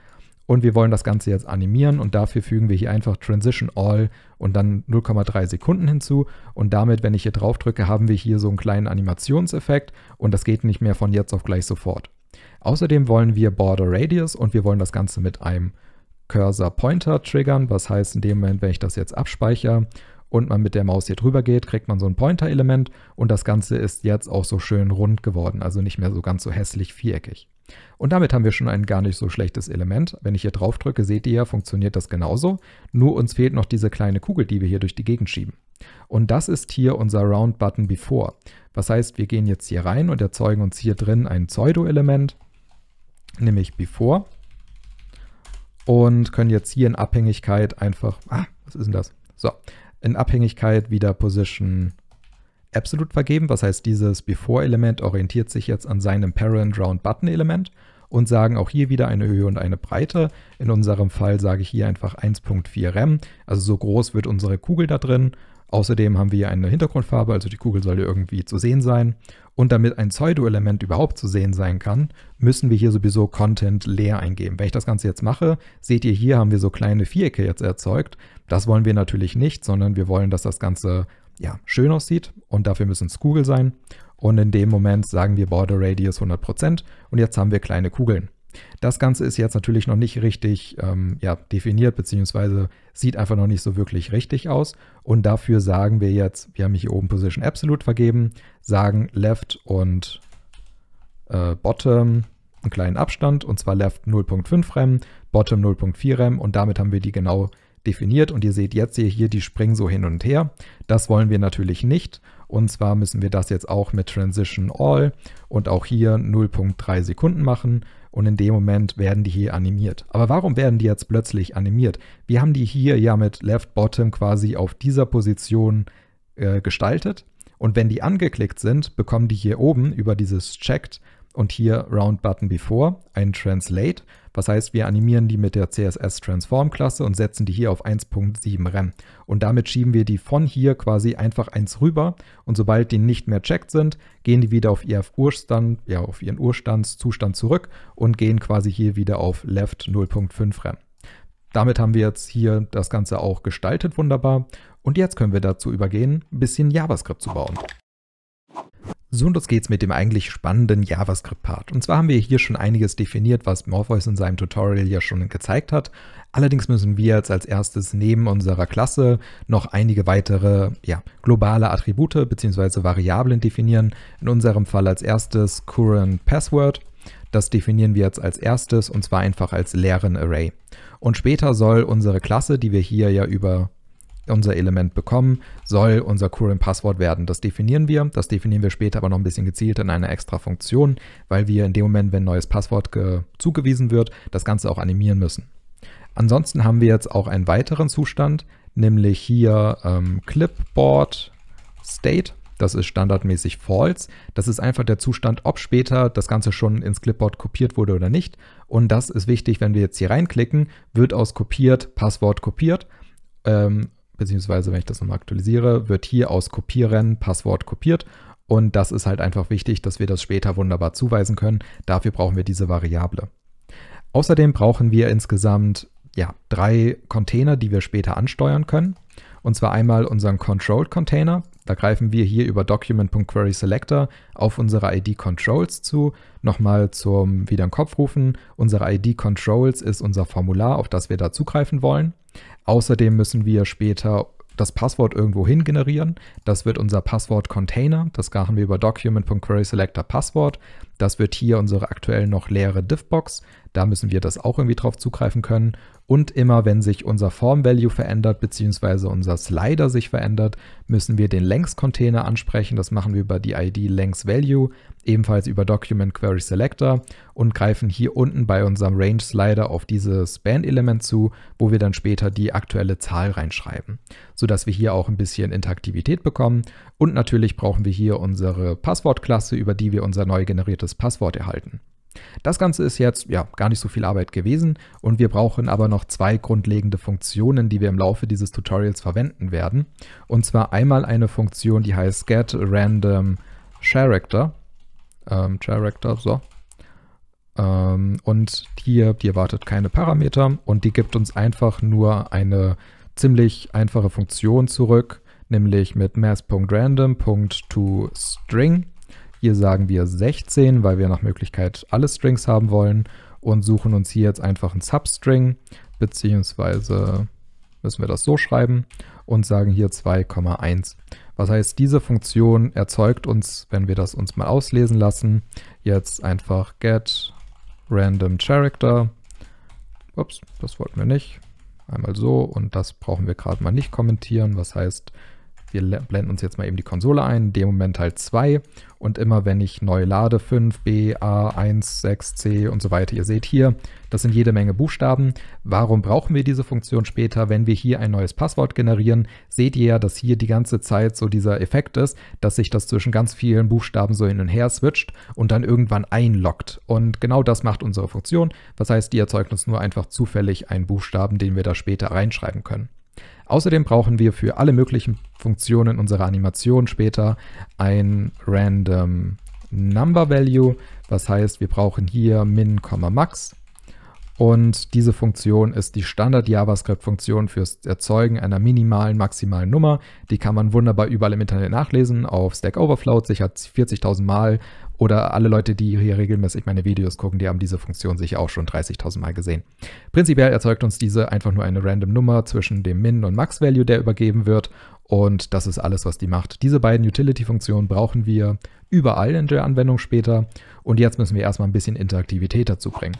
Und wir wollen das Ganze jetzt animieren und dafür fügen wir hier einfach Transition All und dann 0,3 Sekunden hinzu. Und damit, wenn ich hier drauf drücke, haben wir hier so einen kleinen Animationseffekt und das geht nicht mehr von jetzt auf gleich sofort. Außerdem wollen wir Border Radius und wir wollen das Ganze mit einem Cursor Pointer triggern, was heißt in dem Moment, wenn ich das jetzt abspeichere und man mit der Maus hier drüber geht, kriegt man so ein Pointer-Element und das Ganze ist jetzt auch so schön rund geworden, also nicht mehr so ganz so hässlich viereckig. Und damit haben wir schon ein gar nicht so schlechtes Element. Wenn ich hier drauf drücke, seht ihr funktioniert das genauso. Nur uns fehlt noch diese kleine Kugel, die wir hier durch die Gegend schieben. Und das ist hier unser Round Button Before. Was heißt, wir gehen jetzt hier rein und erzeugen uns hier drin ein Pseudo-Element, nämlich Before. Und können jetzt hier in Abhängigkeit einfach, ah, was ist denn das? So, in Abhängigkeit wieder Position absolut vergeben. Was heißt, dieses Before-Element orientiert sich jetzt an seinem Parent Round Button Element und sagen auch hier wieder eine Höhe und eine Breite. In unserem Fall sage ich hier einfach 1.4 Rem. Also so groß wird unsere Kugel da drin Außerdem haben wir hier eine Hintergrundfarbe, also die Kugel soll irgendwie zu sehen sein. Und damit ein Pseudo-Element überhaupt zu sehen sein kann, müssen wir hier sowieso Content leer eingeben. Wenn ich das Ganze jetzt mache, seht ihr hier haben wir so kleine Vierecke jetzt erzeugt. Das wollen wir natürlich nicht, sondern wir wollen, dass das Ganze ja, schön aussieht und dafür müssen es Kugel sein. Und in dem Moment sagen wir Border Radius 100% und jetzt haben wir kleine Kugeln. Das Ganze ist jetzt natürlich noch nicht richtig ähm, ja, definiert, beziehungsweise sieht einfach noch nicht so wirklich richtig aus. Und dafür sagen wir jetzt, wir haben hier oben Position Absolute vergeben, sagen Left und äh, Bottom einen kleinen Abstand, und zwar Left 0.5 Rem, Bottom 0.4 Rem und damit haben wir die genau definiert. Und ihr seht jetzt hier, hier, die springen so hin und her. Das wollen wir natürlich nicht. Und zwar müssen wir das jetzt auch mit Transition All und auch hier 0.3 Sekunden machen und in dem Moment werden die hier animiert. Aber warum werden die jetzt plötzlich animiert? Wir haben die hier ja mit Left Bottom quasi auf dieser Position äh, gestaltet und wenn die angeklickt sind, bekommen die hier oben über dieses Checked und hier Round Button Before ein Translate was heißt, wir animieren die mit der CSS Transform Klasse und setzen die hier auf 1.7 Rem. Und damit schieben wir die von hier quasi einfach eins rüber. Und sobald die nicht mehr checkt sind, gehen die wieder auf, ihr Urstand, ja, auf ihren Urstandszustand zurück und gehen quasi hier wieder auf Left 0.5 Rem. Damit haben wir jetzt hier das Ganze auch gestaltet wunderbar. Und jetzt können wir dazu übergehen, ein bisschen JavaScript zu bauen. So, und los geht's mit dem eigentlich spannenden JavaScript-Part. Und zwar haben wir hier schon einiges definiert, was Morpheus in seinem Tutorial ja schon gezeigt hat. Allerdings müssen wir jetzt als erstes neben unserer Klasse noch einige weitere ja, globale Attribute bzw. Variablen definieren. In unserem Fall als erstes current password. Das definieren wir jetzt als erstes und zwar einfach als leeren Array. Und später soll unsere Klasse, die wir hier ja über unser Element bekommen, soll unser Current Passwort werden. Das definieren wir. Das definieren wir später aber noch ein bisschen gezielter in einer extra Funktion, weil wir in dem Moment, wenn neues Passwort zugewiesen wird, das Ganze auch animieren müssen. Ansonsten haben wir jetzt auch einen weiteren Zustand, nämlich hier ähm, Clipboard State. Das ist standardmäßig false. Das ist einfach der Zustand, ob später das Ganze schon ins Clipboard kopiert wurde oder nicht. Und das ist wichtig, wenn wir jetzt hier reinklicken, wird aus kopiert Passwort kopiert. Ähm, beziehungsweise wenn ich das nochmal aktualisiere, wird hier aus Kopieren Passwort kopiert. Und das ist halt einfach wichtig, dass wir das später wunderbar zuweisen können. Dafür brauchen wir diese Variable. Außerdem brauchen wir insgesamt ja, drei Container, die wir später ansteuern können. Und zwar einmal unseren Controlled Container. Da greifen wir hier über document.querySelector auf unsere ID Controls zu. Nochmal zum Wieder in Kopf rufen. Unsere ID Controls ist unser Formular, auf das wir da zugreifen wollen. Außerdem müssen wir später das Passwort irgendwo hin generieren. Das wird unser Passwort-Container. Das machen wir über document.querySelector Passwort. Das wird hier unsere aktuell noch leere Div-Box. Da müssen wir das auch irgendwie drauf zugreifen können. Und immer wenn sich unser Form-Value verändert, beziehungsweise unser Slider sich verändert, müssen wir den length container ansprechen. Das machen wir über die ID Lengths-Value, ebenfalls über Document Query Selector und greifen hier unten bei unserem Range-Slider auf dieses Span-Element zu, wo wir dann später die aktuelle Zahl reinschreiben, sodass wir hier auch ein bisschen Interaktivität bekommen. Und natürlich brauchen wir hier unsere Passwortklasse, über die wir unser neu generiertes Passwort erhalten. Das Ganze ist jetzt ja gar nicht so viel Arbeit gewesen und wir brauchen aber noch zwei grundlegende Funktionen, die wir im Laufe dieses Tutorials verwenden werden. Und zwar einmal eine Funktion, die heißt get random character. Ähm, character, so. Ähm, und hier, die erwartet keine Parameter und die gibt uns einfach nur eine ziemlich einfache Funktion zurück, nämlich mit mass.random.toString. Hier sagen wir 16, weil wir nach Möglichkeit alle Strings haben wollen und suchen uns hier jetzt einfach einen Substring, beziehungsweise müssen wir das so schreiben und sagen hier 2,1. Was heißt, diese Funktion erzeugt uns, wenn wir das uns mal auslesen lassen, jetzt einfach get random character. Ups, das wollten wir nicht. Einmal so und das brauchen wir gerade mal nicht kommentieren. Was heißt, wir blenden uns jetzt mal eben die Konsole ein, in dem Moment halt 2 und immer wenn ich neu lade, 5, B, A, 1, 6, C und so weiter, ihr seht hier, das sind jede Menge Buchstaben. Warum brauchen wir diese Funktion später, wenn wir hier ein neues Passwort generieren? Seht ihr ja, dass hier die ganze Zeit so dieser Effekt ist, dass sich das zwischen ganz vielen Buchstaben so hin und her switcht und dann irgendwann einloggt. Und genau das macht unsere Funktion. Das heißt, die erzeugt uns nur einfach zufällig einen Buchstaben, den wir da später reinschreiben können. Außerdem brauchen wir für alle möglichen Funktionen unserer Animation später ein random Number Value. was heißt, wir brauchen hier min, max. Und diese Funktion ist die Standard-JavaScript-Funktion fürs Erzeugen einer minimalen, maximalen Nummer. Die kann man wunderbar überall im Internet nachlesen. Auf Stack Overflow sicher 40.000 Mal oder alle Leute, die hier regelmäßig meine Videos gucken, die haben diese Funktion sicher auch schon 30.000 Mal gesehen. Prinzipiell erzeugt uns diese einfach nur eine random Nummer zwischen dem Min- und Max-Value, der übergeben wird. Und das ist alles, was die macht. Diese beiden Utility-Funktionen brauchen wir überall in der Anwendung später. Und jetzt müssen wir erstmal ein bisschen Interaktivität dazu bringen.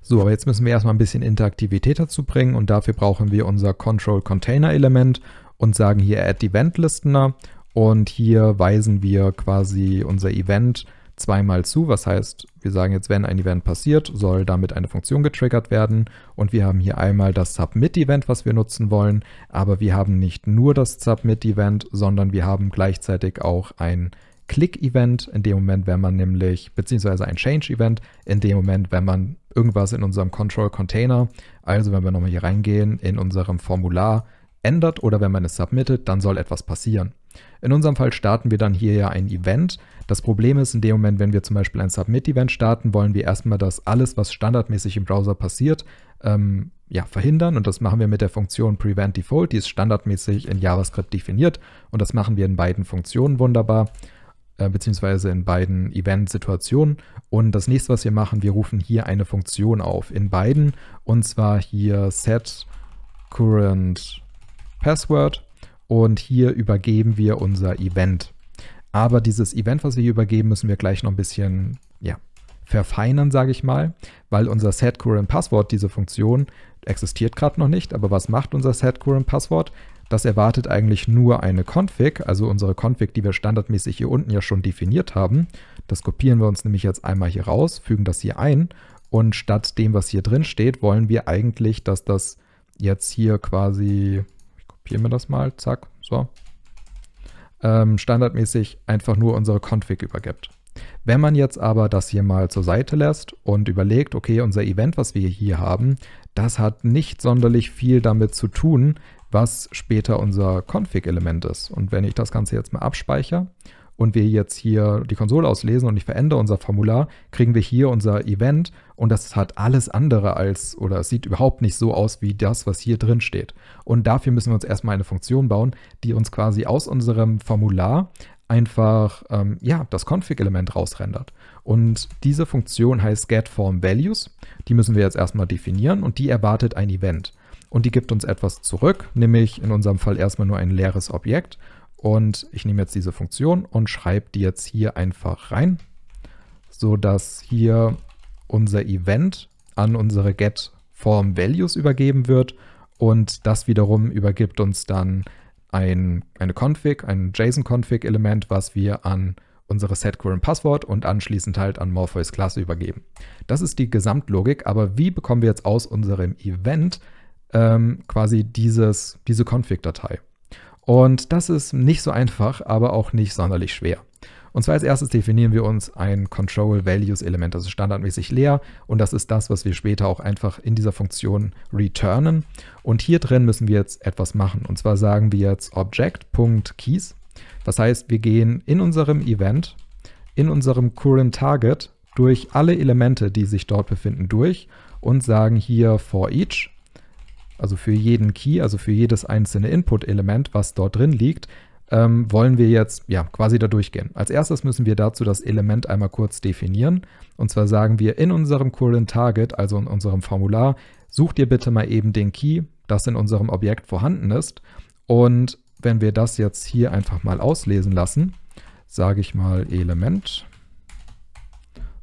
So, aber jetzt müssen wir erstmal ein bisschen Interaktivität dazu bringen und dafür brauchen wir unser Control Container Element und sagen hier Add Event Listener und hier weisen wir quasi unser Event zweimal zu. Was heißt, wir sagen jetzt, wenn ein Event passiert, soll damit eine Funktion getriggert werden. Und wir haben hier einmal das Submit-Event, was wir nutzen wollen. Aber wir haben nicht nur das Submit-Event, sondern wir haben gleichzeitig auch ein Click-Event, in dem Moment, wenn man nämlich, beziehungsweise ein Change-Event, in dem Moment, wenn man irgendwas in unserem Control-Container, also wenn wir nochmal hier reingehen, in unserem Formular ändert oder wenn man es submittet, dann soll etwas passieren. In unserem Fall starten wir dann hier ja ein Event. Das Problem ist, in dem Moment, wenn wir zum Beispiel ein Submit-Event starten, wollen wir erstmal, dass alles, was standardmäßig im Browser passiert, ähm, ja, verhindern. Und das machen wir mit der Funktion Prevent Default. Die ist standardmäßig in JavaScript definiert. Und das machen wir in beiden Funktionen wunderbar äh, beziehungsweise in beiden Event-Situationen. Und das nächste, was wir machen, wir rufen hier eine Funktion auf in beiden, und zwar hier set current password und hier übergeben wir unser Event. Aber dieses Event, was wir hier übergeben, müssen wir gleich noch ein bisschen ja, verfeinern, sage ich mal, weil unser SetCurrentPasswort, diese Funktion, existiert gerade noch nicht. Aber was macht unser SetCurrentPasswort? Das erwartet eigentlich nur eine Config, also unsere Config, die wir standardmäßig hier unten ja schon definiert haben. Das kopieren wir uns nämlich jetzt einmal hier raus, fügen das hier ein und statt dem, was hier drin steht, wollen wir eigentlich, dass das jetzt hier quasi kopieren wir das mal, zack, so. Ähm, standardmäßig einfach nur unsere Config übergibt. Wenn man jetzt aber das hier mal zur Seite lässt und überlegt, okay, unser Event, was wir hier haben, das hat nicht sonderlich viel damit zu tun, was später unser Config-Element ist. Und wenn ich das Ganze jetzt mal abspeichere und wir jetzt hier die Konsole auslesen und ich verändere unser Formular, kriegen wir hier unser Event und das hat alles andere als oder es sieht überhaupt nicht so aus wie das, was hier drin steht. Und dafür müssen wir uns erstmal eine Funktion bauen, die uns quasi aus unserem Formular einfach ähm, ja, das Config-Element rausrendert. Und diese Funktion heißt getFormValues. Die müssen wir jetzt erstmal definieren und die erwartet ein Event. Und die gibt uns etwas zurück, nämlich in unserem Fall erstmal nur ein leeres Objekt. Und ich nehme jetzt diese Funktion und schreibe die jetzt hier einfach rein, sodass hier unser Event an unsere GetFormValues übergeben wird und das wiederum übergibt uns dann ein, eine Config, ein JSON-Config-Element, was wir an unsere setquery current passwort und anschließend halt an Morpheus-Klasse übergeben. Das ist die Gesamtlogik, aber wie bekommen wir jetzt aus unserem Event ähm, quasi dieses, diese Config-Datei? Und das ist nicht so einfach, aber auch nicht sonderlich schwer. Und zwar als erstes definieren wir uns ein Control Values Element, das ist standardmäßig leer und das ist das, was wir später auch einfach in dieser Funktion returnen. Und hier drin müssen wir jetzt etwas machen. Und zwar sagen wir jetzt Object.keys. Das heißt, wir gehen in unserem Event, in unserem Current Target durch alle Elemente, die sich dort befinden, durch und sagen hier for each also für jeden Key, also für jedes einzelne Input-Element, was dort drin liegt, ähm, wollen wir jetzt ja quasi da durchgehen. Als erstes müssen wir dazu das Element einmal kurz definieren. Und zwar sagen wir in unserem Current Target, also in unserem Formular, such dir bitte mal eben den Key, das in unserem Objekt vorhanden ist. Und wenn wir das jetzt hier einfach mal auslesen lassen, sage ich mal Element.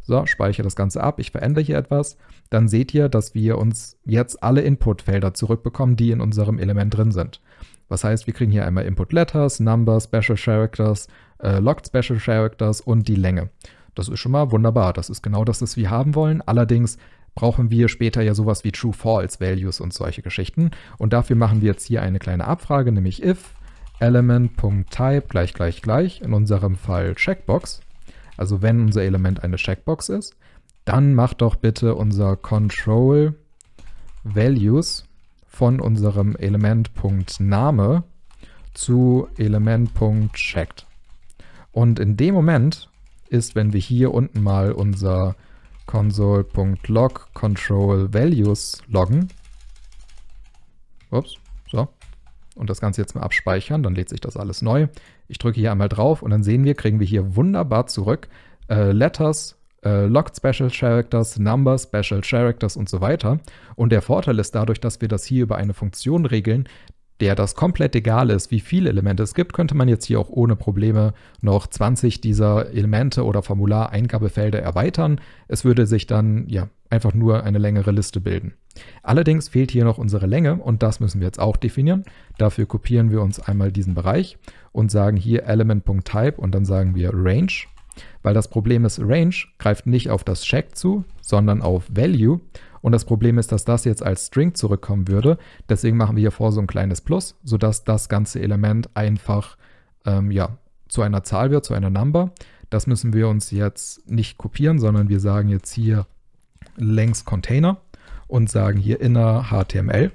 So, speichere das Ganze ab. Ich verändere hier etwas dann seht ihr, dass wir uns jetzt alle Inputfelder zurückbekommen, die in unserem Element drin sind. Was heißt, wir kriegen hier einmal Input Letters, Numbers, Special Characters, äh, Locked Special Characters und die Länge. Das ist schon mal wunderbar. Das ist genau das, was wir haben wollen. Allerdings brauchen wir später ja sowas wie True False Values und solche Geschichten. Und dafür machen wir jetzt hier eine kleine Abfrage, nämlich if element.type gleich gleich gleich, in unserem Fall Checkbox. Also wenn unser Element eine Checkbox ist, dann mach doch bitte unser Control Values von unserem Element.name zu Element.checked. Und in dem Moment ist, wenn wir hier unten mal unser console.log control values loggen, ups, so, und das Ganze jetzt mal abspeichern, dann lädt sich das alles neu. Ich drücke hier einmal drauf und dann sehen wir, kriegen wir hier wunderbar zurück, äh, letters äh, Locked Special Characters, Number Special Characters und so weiter. Und der Vorteil ist dadurch, dass wir das hier über eine Funktion regeln, der das komplett egal ist, wie viele Elemente es gibt, könnte man jetzt hier auch ohne Probleme noch 20 dieser Elemente oder Formulareingabefelder erweitern. Es würde sich dann ja einfach nur eine längere Liste bilden. Allerdings fehlt hier noch unsere Länge und das müssen wir jetzt auch definieren. Dafür kopieren wir uns einmal diesen Bereich und sagen hier element.type und dann sagen wir range weil das Problem ist, Range greift nicht auf das Check zu, sondern auf Value. Und das Problem ist, dass das jetzt als String zurückkommen würde. Deswegen machen wir hier vor so ein kleines Plus, sodass das ganze Element einfach ähm, ja, zu einer Zahl wird, zu einer Number. Das müssen wir uns jetzt nicht kopieren, sondern wir sagen jetzt hier längs Container und sagen hier inner HTML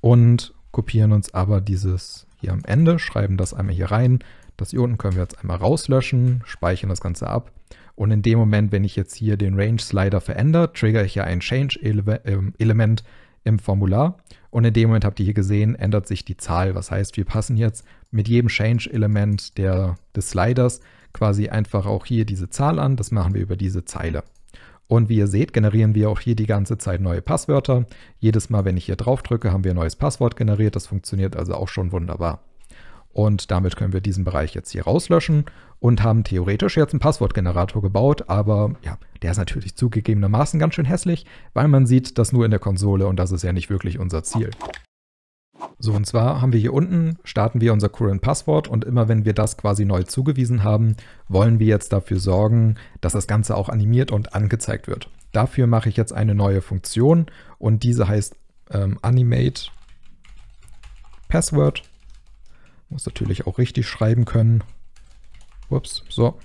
und kopieren uns aber dieses hier am Ende, schreiben das einmal hier rein, das hier unten können wir jetzt einmal rauslöschen, speichern das Ganze ab. Und in dem Moment, wenn ich jetzt hier den Range Slider verändere, trigger ich ja ein Change ähm, Element im Formular. Und in dem Moment habt ihr hier gesehen, ändert sich die Zahl. Was heißt, wir passen jetzt mit jedem Change Element der, des Sliders quasi einfach auch hier diese Zahl an. Das machen wir über diese Zeile. Und wie ihr seht, generieren wir auch hier die ganze Zeit neue Passwörter. Jedes Mal, wenn ich hier drauf drücke, haben wir ein neues Passwort generiert. Das funktioniert also auch schon wunderbar. Und damit können wir diesen Bereich jetzt hier rauslöschen und haben theoretisch jetzt einen Passwortgenerator gebaut, aber ja, der ist natürlich zugegebenermaßen ganz schön hässlich, weil man sieht das nur in der Konsole und das ist ja nicht wirklich unser Ziel. So, und zwar haben wir hier unten, starten wir unser Current Passwort und immer wenn wir das quasi neu zugewiesen haben, wollen wir jetzt dafür sorgen, dass das Ganze auch animiert und angezeigt wird. Dafür mache ich jetzt eine neue Funktion und diese heißt ähm, Animate Password muss natürlich auch richtig schreiben können. Ups, so.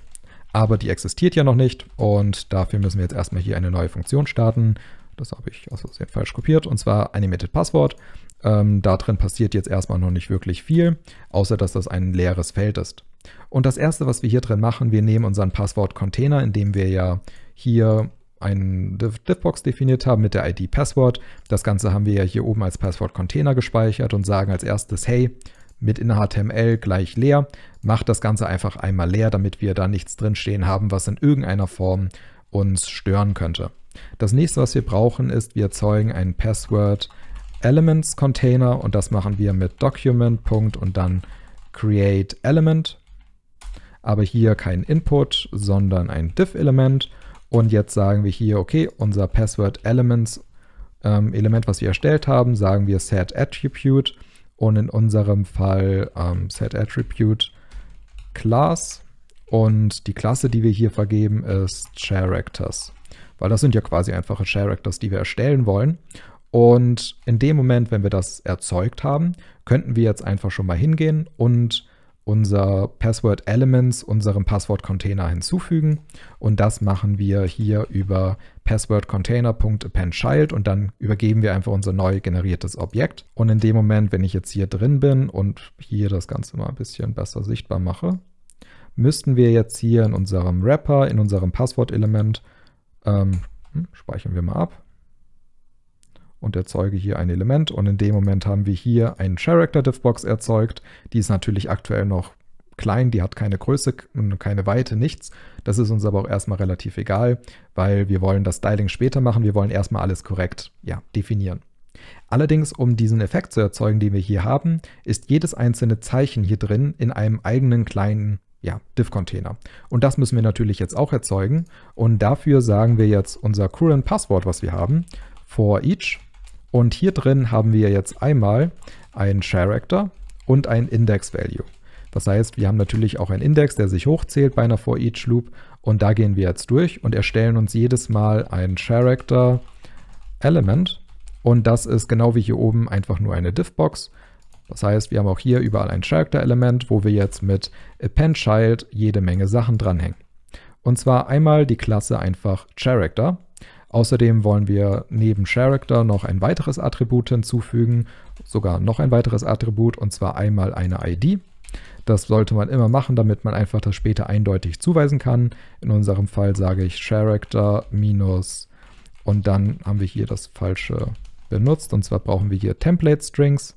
Aber die existiert ja noch nicht und dafür müssen wir jetzt erstmal hier eine neue Funktion starten. Das habe ich aus Versehen falsch kopiert und zwar Animated Passwort. Ähm, da drin passiert jetzt erstmal noch nicht wirklich viel, außer dass das ein leeres Feld ist. Und das erste, was wir hier drin machen, wir nehmen unseren Passwort-Container, indem wir ja hier einen Diffbox definiert haben mit der ID Password. Das Ganze haben wir ja hier oben als Passwort-Container gespeichert und sagen als erstes, hey, mit in HTML gleich leer. Macht das Ganze einfach einmal leer, damit wir da nichts drin stehen haben, was in irgendeiner Form uns stören könnte. Das nächste, was wir brauchen, ist, wir erzeugen einen Password Elements Container und das machen wir mit Document. Punkt und dann create element. Aber hier kein Input, sondern ein Div-Element. Und jetzt sagen wir hier, okay, unser Password Elements ähm, Element, was wir erstellt haben, sagen wir set attribute und in unserem Fall ähm, setAttribute Class. Und die Klasse, die wir hier vergeben, ist Characters. Weil das sind ja quasi einfache Characters, die wir erstellen wollen. Und in dem Moment, wenn wir das erzeugt haben, könnten wir jetzt einfach schon mal hingehen und unser Password Elements unserem Passwort Container hinzufügen. Und das machen wir hier über passwordcontainer.appendchild und dann übergeben wir einfach unser neu generiertes Objekt. Und in dem Moment, wenn ich jetzt hier drin bin und hier das Ganze mal ein bisschen besser sichtbar mache, müssten wir jetzt hier in unserem Wrapper, in unserem Passwort-Element, ähm, hm, speichern wir mal ab und erzeuge hier ein Element und in dem Moment haben wir hier einen Character Divbox erzeugt. Die ist natürlich aktuell noch klein, die hat keine Größe und keine Weite, nichts. Das ist uns aber auch erstmal relativ egal, weil wir wollen das Styling später machen, wir wollen erstmal alles korrekt ja, definieren. Allerdings, um diesen Effekt zu erzeugen, den wir hier haben, ist jedes einzelne Zeichen hier drin in einem eigenen kleinen ja, div-Container. Und das müssen wir natürlich jetzt auch erzeugen. Und dafür sagen wir jetzt unser current Passwort, was wir haben, for each. Und hier drin haben wir jetzt einmal einen Character und ein Index-Value. Das heißt, wir haben natürlich auch einen Index, der sich hochzählt bei einer For Each Loop und da gehen wir jetzt durch und erstellen uns jedes Mal ein Character Element und das ist genau wie hier oben einfach nur eine Diffbox. Das heißt, wir haben auch hier überall ein Character-Element, wo wir jetzt mit Append Child jede Menge Sachen dranhängen. Und zwar einmal die Klasse einfach Character. Außerdem wollen wir neben Character noch ein weiteres Attribut hinzufügen, sogar noch ein weiteres Attribut, und zwar einmal eine ID. Das sollte man immer machen, damit man einfach das später eindeutig zuweisen kann. In unserem Fall sage ich Character minus und dann haben wir hier das falsche benutzt. Und zwar brauchen wir hier Template Strings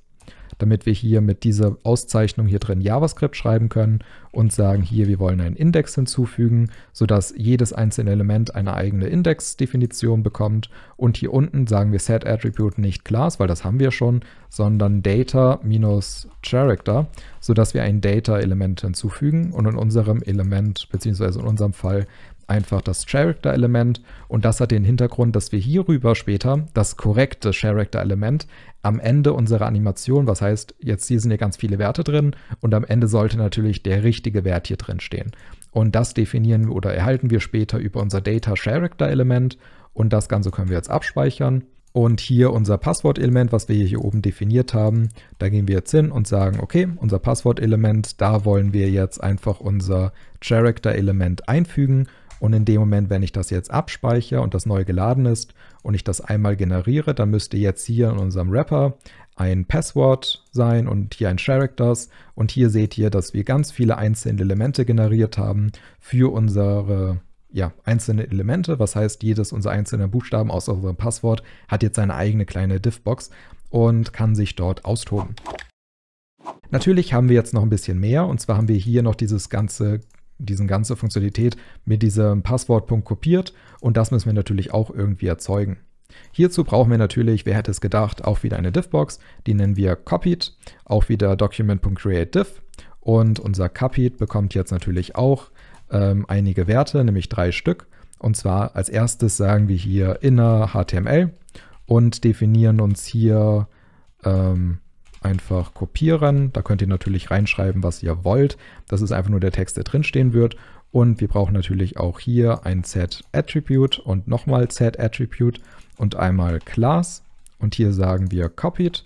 damit wir hier mit dieser Auszeichnung hier drin JavaScript schreiben können und sagen hier, wir wollen einen Index hinzufügen, sodass jedes einzelne Element eine eigene Indexdefinition bekommt. Und hier unten sagen wir Set Attribute nicht Class, weil das haben wir schon, sondern Data minus Character, sodass wir ein Data-Element hinzufügen und in unserem Element, beziehungsweise in unserem Fall einfach das Character-Element und das hat den Hintergrund, dass wir hierüber später das korrekte Character-Element am Ende unserer Animation, was heißt, jetzt hier sind ja ganz viele Werte drin und am Ende sollte natürlich der richtige Wert hier drin stehen. Und das definieren oder erhalten wir später über unser Data-Character-Element und das Ganze können wir jetzt abspeichern. Und hier unser Passwort-Element, was wir hier oben definiert haben, da gehen wir jetzt hin und sagen, okay, unser Passwort-Element, da wollen wir jetzt einfach unser Character-Element einfügen und in dem Moment, wenn ich das jetzt abspeichere und das neu geladen ist und ich das einmal generiere, dann müsste jetzt hier in unserem Wrapper ein Passwort sein und hier ein Characters. Und hier seht ihr, dass wir ganz viele einzelne Elemente generiert haben für unsere ja, einzelne Elemente. Was heißt, jedes unserer einzelnen Buchstaben aus unserem Passwort hat jetzt seine eigene kleine Diffbox und kann sich dort austoben. Natürlich haben wir jetzt noch ein bisschen mehr und zwar haben wir hier noch dieses ganze diesen ganze Funktionalität mit diesem Passwortpunkt kopiert und das müssen wir natürlich auch irgendwie erzeugen. Hierzu brauchen wir natürlich, wer hätte es gedacht, auch wieder eine Div-Box, die nennen wir copied, auch wieder document.createDiv und unser copied bekommt jetzt natürlich auch ähm, einige Werte, nämlich drei Stück und zwar als erstes sagen wir hier inner HTML und definieren uns hier ähm, einfach kopieren. Da könnt ihr natürlich reinschreiben, was ihr wollt. Das ist einfach nur der Text, der drinstehen wird. Und wir brauchen natürlich auch hier ein Set-Attribute und nochmal Set-Attribute und einmal Class. Und hier sagen wir Copied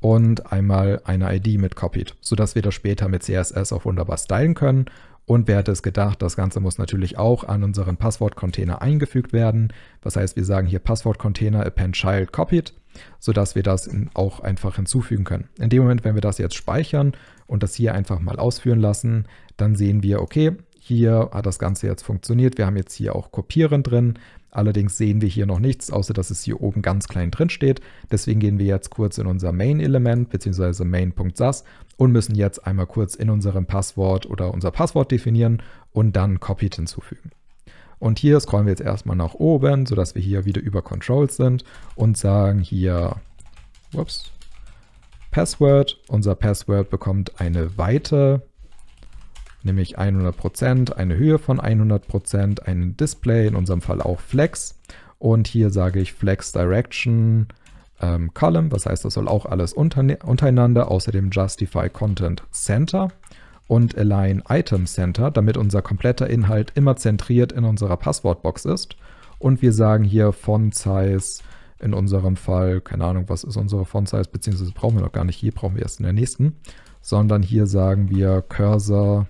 und einmal eine ID mit Copied, sodass wir das später mit CSS auch wunderbar stylen können und wer hätte es gedacht, das Ganze muss natürlich auch an unseren Passwortcontainer eingefügt werden. Das heißt, wir sagen hier Passwortcontainer append child copied, sodass wir das auch einfach hinzufügen können. In dem Moment, wenn wir das jetzt speichern und das hier einfach mal ausführen lassen, dann sehen wir, okay, hier hat das Ganze jetzt funktioniert. Wir haben jetzt hier auch Kopieren drin. Allerdings sehen wir hier noch nichts, außer dass es hier oben ganz klein drin steht. Deswegen gehen wir jetzt kurz in unser Main-Element bzw. main.sas und müssen jetzt einmal kurz in unserem Passwort oder unser Passwort definieren und dann Copied hinzufügen. Und hier scrollen wir jetzt erstmal nach oben, sodass wir hier wieder über Controls sind und sagen hier, ups, Password. Unser Password bekommt eine weite nämlich 100%, eine Höhe von 100%, ein Display, in unserem Fall auch Flex. Und hier sage ich Flex Direction ähm, Column, was heißt, das soll auch alles untereinander, außerdem Justify Content Center und Align Item Center, damit unser kompletter Inhalt immer zentriert in unserer Passwortbox ist. Und wir sagen hier Font Size in unserem Fall, keine Ahnung, was ist unsere Font Size, beziehungsweise brauchen wir noch gar nicht hier, brauchen wir erst in der nächsten, sondern hier sagen wir Cursor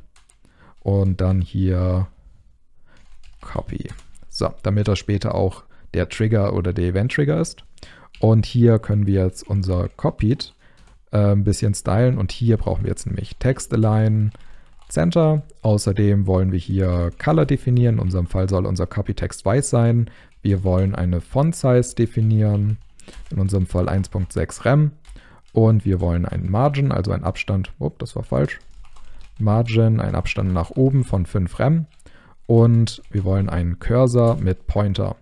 und dann hier Copy. So, damit das später auch der Trigger oder der Event-Trigger ist. Und hier können wir jetzt unser Copied äh, ein bisschen stylen und hier brauchen wir jetzt nämlich Text Align, Center. Außerdem wollen wir hier Color definieren. In unserem Fall soll unser Copy-Text weiß sein. Wir wollen eine Font-Size definieren, in unserem Fall 1.6 Rem. Und wir wollen einen Margin, also einen Abstand, up, das war falsch, Margin, ein Abstand nach oben von 5 Rem und wir wollen einen Cursor mit Pointer.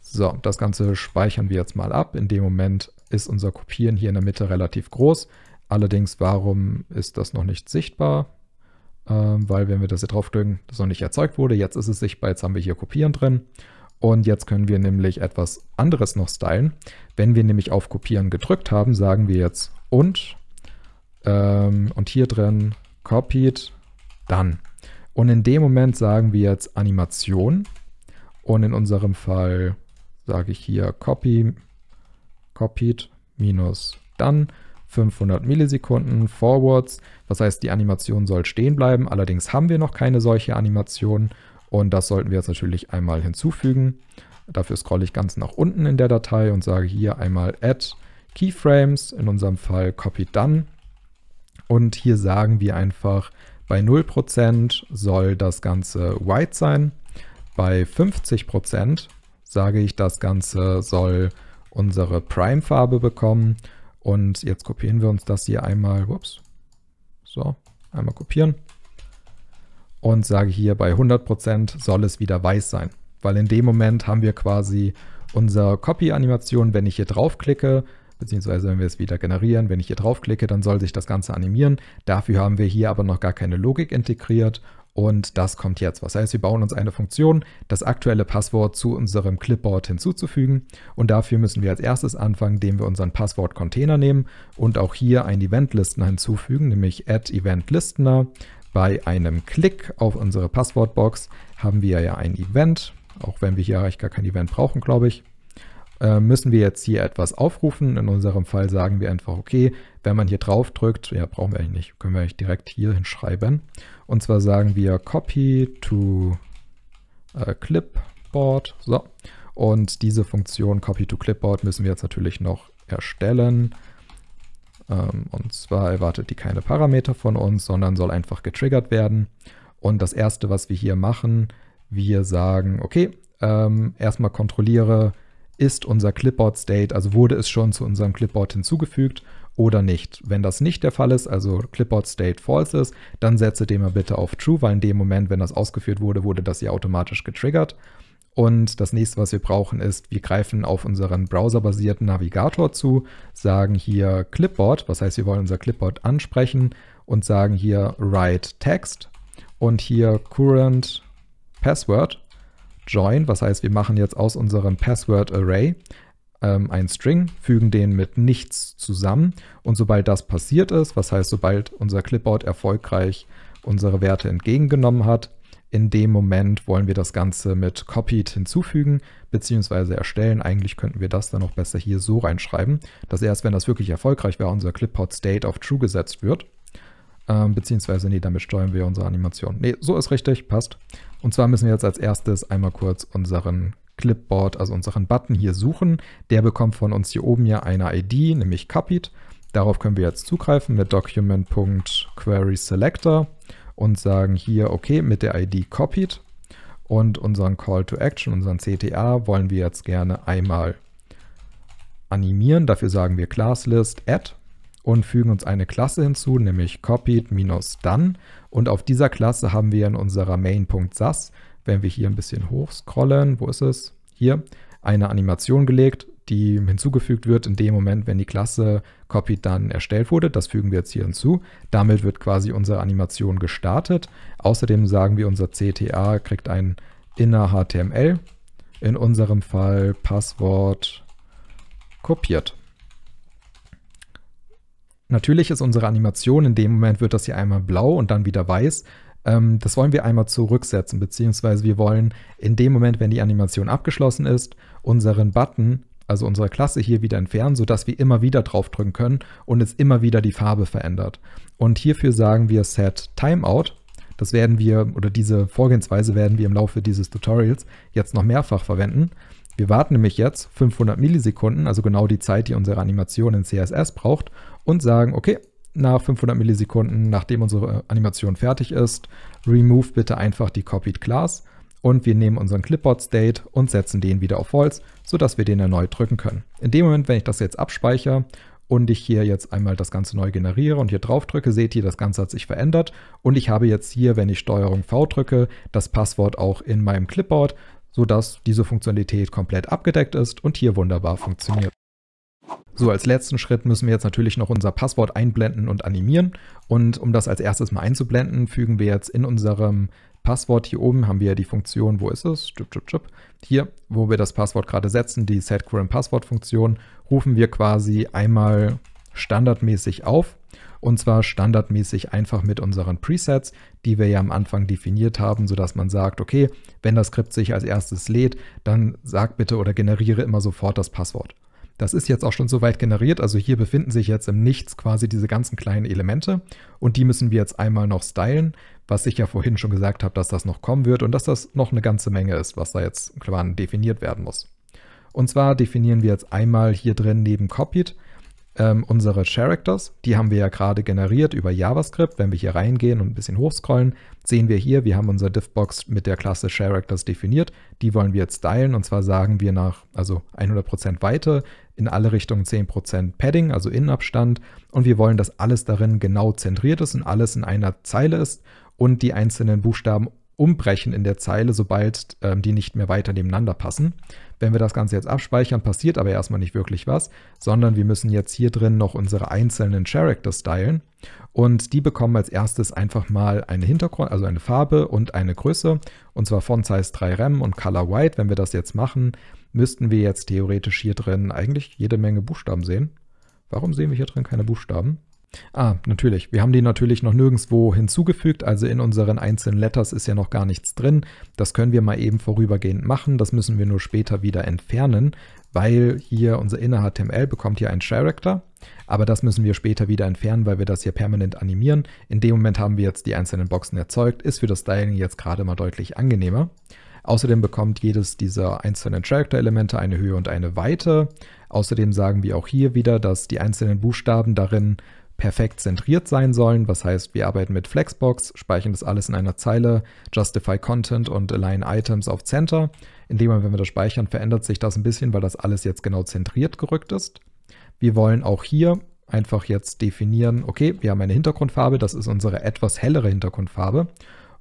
So, das Ganze speichern wir jetzt mal ab. In dem Moment ist unser Kopieren hier in der Mitte relativ groß. Allerdings, warum ist das noch nicht sichtbar? Ähm, weil wenn wir das hier draufdrücken, das noch nicht erzeugt wurde. Jetzt ist es sichtbar, jetzt haben wir hier Kopieren drin. Und jetzt können wir nämlich etwas anderes noch stylen. Wenn wir nämlich auf Kopieren gedrückt haben, sagen wir jetzt und. Ähm, und hier drin copied, done. Und in dem Moment sagen wir jetzt Animation. Und in unserem Fall sage ich hier copy, copied minus done. 500 Millisekunden forwards. Das heißt, die Animation soll stehen bleiben. Allerdings haben wir noch keine solche Animation. Und das sollten wir jetzt natürlich einmal hinzufügen. Dafür scrolle ich ganz nach unten in der Datei und sage hier einmal add keyframes, in unserem Fall copy done. Und hier sagen wir einfach, bei 0% soll das Ganze white sein. Bei 50% sage ich, das Ganze soll unsere Prime-Farbe bekommen. Und jetzt kopieren wir uns das hier einmal. Ups. So, einmal kopieren. Und sage hier, bei 100% soll es wieder weiß sein. Weil in dem Moment haben wir quasi unsere Copy-Animation, wenn ich hier draufklicke, beziehungsweise wenn wir es wieder generieren, wenn ich hier draufklicke, dann soll sich das Ganze animieren. Dafür haben wir hier aber noch gar keine Logik integriert und das kommt jetzt. Was heißt, wir bauen uns eine Funktion, das aktuelle Passwort zu unserem Clipboard hinzuzufügen. Und dafür müssen wir als erstes anfangen, indem wir unseren Passwort-Container nehmen und auch hier ein Event-Listener hinzufügen, nämlich add Event-Listener. Bei einem Klick auf unsere Passwortbox haben wir ja ein Event, auch wenn wir hier eigentlich gar kein Event brauchen, glaube ich. Äh, müssen wir jetzt hier etwas aufrufen. In unserem Fall sagen wir einfach, okay, wenn man hier drauf drückt, ja, brauchen wir eigentlich nicht, können wir eigentlich direkt hier hinschreiben. Und zwar sagen wir copy to äh, clipboard. So. Und diese Funktion copy to clipboard müssen wir jetzt natürlich noch erstellen. Ähm, und zwar erwartet die keine Parameter von uns, sondern soll einfach getriggert werden. Und das erste, was wir hier machen, wir sagen, okay, ähm, erstmal kontrolliere, ist unser Clipboard-State, also wurde es schon zu unserem Clipboard hinzugefügt oder nicht. Wenn das nicht der Fall ist, also Clipboard State False ist, dann setze den mal bitte auf True, weil in dem Moment, wenn das ausgeführt wurde, wurde das ja automatisch getriggert. Und das nächste, was wir brauchen, ist, wir greifen auf unseren browserbasierten Navigator zu, sagen hier Clipboard, was heißt, wir wollen unser Clipboard ansprechen und sagen hier Write Text und hier Current Password join, was heißt, wir machen jetzt aus unserem Password Array ähm, einen String, fügen den mit nichts zusammen und sobald das passiert ist, was heißt, sobald unser Clipboard erfolgreich unsere Werte entgegengenommen hat, in dem Moment wollen wir das Ganze mit Copied hinzufügen bzw. erstellen. Eigentlich könnten wir das dann auch besser hier so reinschreiben, dass erst wenn das wirklich erfolgreich war, unser Clipboard State auf True gesetzt wird. Ähm, beziehungsweise, nee, damit steuern wir unsere Animation. Nee, so ist richtig, passt. Und zwar müssen wir jetzt als erstes einmal kurz unseren Clipboard, also unseren Button hier suchen. Der bekommt von uns hier oben ja eine ID, nämlich copied. Darauf können wir jetzt zugreifen mit document.querySelector und sagen hier, okay, mit der ID copied und unseren Call to Action, unseren CTA, wollen wir jetzt gerne einmal animieren. Dafür sagen wir ClassList add und fügen uns eine Klasse hinzu, nämlich copied-done. Und auf dieser Klasse haben wir in unserer main.sas, wenn wir hier ein bisschen hochscrollen, wo ist es? Hier, eine Animation gelegt, die hinzugefügt wird in dem Moment, wenn die Klasse copied dann erstellt wurde. Das fügen wir jetzt hier hinzu. Damit wird quasi unsere Animation gestartet. Außerdem sagen wir, unser CTA kriegt ein inner HTML. In unserem Fall Passwort kopiert. Natürlich ist unsere Animation, in dem Moment wird das hier einmal blau und dann wieder weiß. Ähm, das wollen wir einmal zurücksetzen, beziehungsweise wir wollen in dem Moment, wenn die Animation abgeschlossen ist, unseren Button, also unsere Klasse hier wieder entfernen, sodass wir immer wieder draufdrücken können und es immer wieder die Farbe verändert. Und hierfür sagen wir Set Timeout. Das werden wir, oder diese Vorgehensweise werden wir im Laufe dieses Tutorials jetzt noch mehrfach verwenden. Wir warten nämlich jetzt 500 Millisekunden, also genau die Zeit, die unsere Animation in CSS braucht, und sagen, okay, nach 500 Millisekunden, nachdem unsere äh, Animation fertig ist, remove bitte einfach die Copied Class und wir nehmen unseren Clipboard State und setzen den wieder auf False, sodass wir den erneut drücken können. In dem Moment, wenn ich das jetzt abspeichere und ich hier jetzt einmal das Ganze neu generiere und hier drauf drücke, seht ihr, das Ganze hat sich verändert und ich habe jetzt hier, wenn ich Steuerung V drücke, das Passwort auch in meinem Clipboard, sodass diese Funktionalität komplett abgedeckt ist und hier wunderbar funktioniert. So, als letzten Schritt müssen wir jetzt natürlich noch unser Passwort einblenden und animieren. Und um das als erstes mal einzublenden, fügen wir jetzt in unserem Passwort hier oben haben wir die Funktion, wo ist es? Hier, wo wir das Passwort gerade setzen, die setCurrentPassword-Funktion, rufen wir quasi einmal standardmäßig auf und zwar standardmäßig einfach mit unseren Presets, die wir ja am Anfang definiert haben, sodass man sagt, okay, wenn das Skript sich als erstes lädt, dann sag bitte oder generiere immer sofort das Passwort. Das ist jetzt auch schon soweit generiert, also hier befinden sich jetzt im Nichts quasi diese ganzen kleinen Elemente und die müssen wir jetzt einmal noch stylen, was ich ja vorhin schon gesagt habe, dass das noch kommen wird und dass das noch eine ganze Menge ist, was da jetzt definiert werden muss. Und zwar definieren wir jetzt einmal hier drin neben Copied ähm, unsere Characters, die haben wir ja gerade generiert über JavaScript. Wenn wir hier reingehen und ein bisschen hochscrollen, sehen wir hier, wir haben unsere Diffbox mit der Klasse Characters definiert. Die wollen wir jetzt stylen und zwar sagen wir nach, also 100% Weite, in alle Richtungen 10% Padding, also Innenabstand. Und wir wollen, dass alles darin genau zentriert ist und alles in einer Zeile ist und die einzelnen Buchstaben umbrechen in der Zeile, sobald ähm, die nicht mehr weiter nebeneinander passen. Wenn wir das Ganze jetzt abspeichern, passiert aber erstmal nicht wirklich was, sondern wir müssen jetzt hier drin noch unsere einzelnen Character stylen und die bekommen als erstes einfach mal eine Hintergrund, also eine Farbe und eine Größe und zwar Font Size 3 Rem und Color White. Wenn wir das jetzt machen, müssten wir jetzt theoretisch hier drin eigentlich jede Menge Buchstaben sehen. Warum sehen wir hier drin keine Buchstaben? Ah, natürlich. Wir haben die natürlich noch nirgendwo hinzugefügt, also in unseren einzelnen Letters ist ja noch gar nichts drin. Das können wir mal eben vorübergehend machen, das müssen wir nur später wieder entfernen, weil hier unser inner HTML bekommt hier einen Character, aber das müssen wir später wieder entfernen, weil wir das hier permanent animieren. In dem Moment haben wir jetzt die einzelnen Boxen erzeugt, ist für das Styling jetzt gerade mal deutlich angenehmer. Außerdem bekommt jedes dieser einzelnen Character-Elemente eine Höhe und eine Weite. Außerdem sagen wir auch hier wieder, dass die einzelnen Buchstaben darin perfekt zentriert sein sollen. Was heißt, wir arbeiten mit Flexbox, speichern das alles in einer Zeile, Justify Content und Align Items auf Center. Indem man, wenn wir das speichern, verändert sich das ein bisschen, weil das alles jetzt genau zentriert gerückt ist. Wir wollen auch hier einfach jetzt definieren, okay, wir haben eine Hintergrundfarbe, das ist unsere etwas hellere Hintergrundfarbe.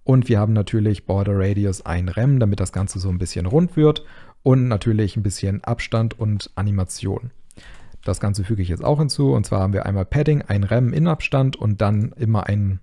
Und wir haben natürlich Border Radius ein Rem, damit das Ganze so ein bisschen rund wird. Und natürlich ein bisschen Abstand und Animation. Das Ganze füge ich jetzt auch hinzu. Und zwar haben wir einmal Padding, ein Rem in Abstand und dann immer ein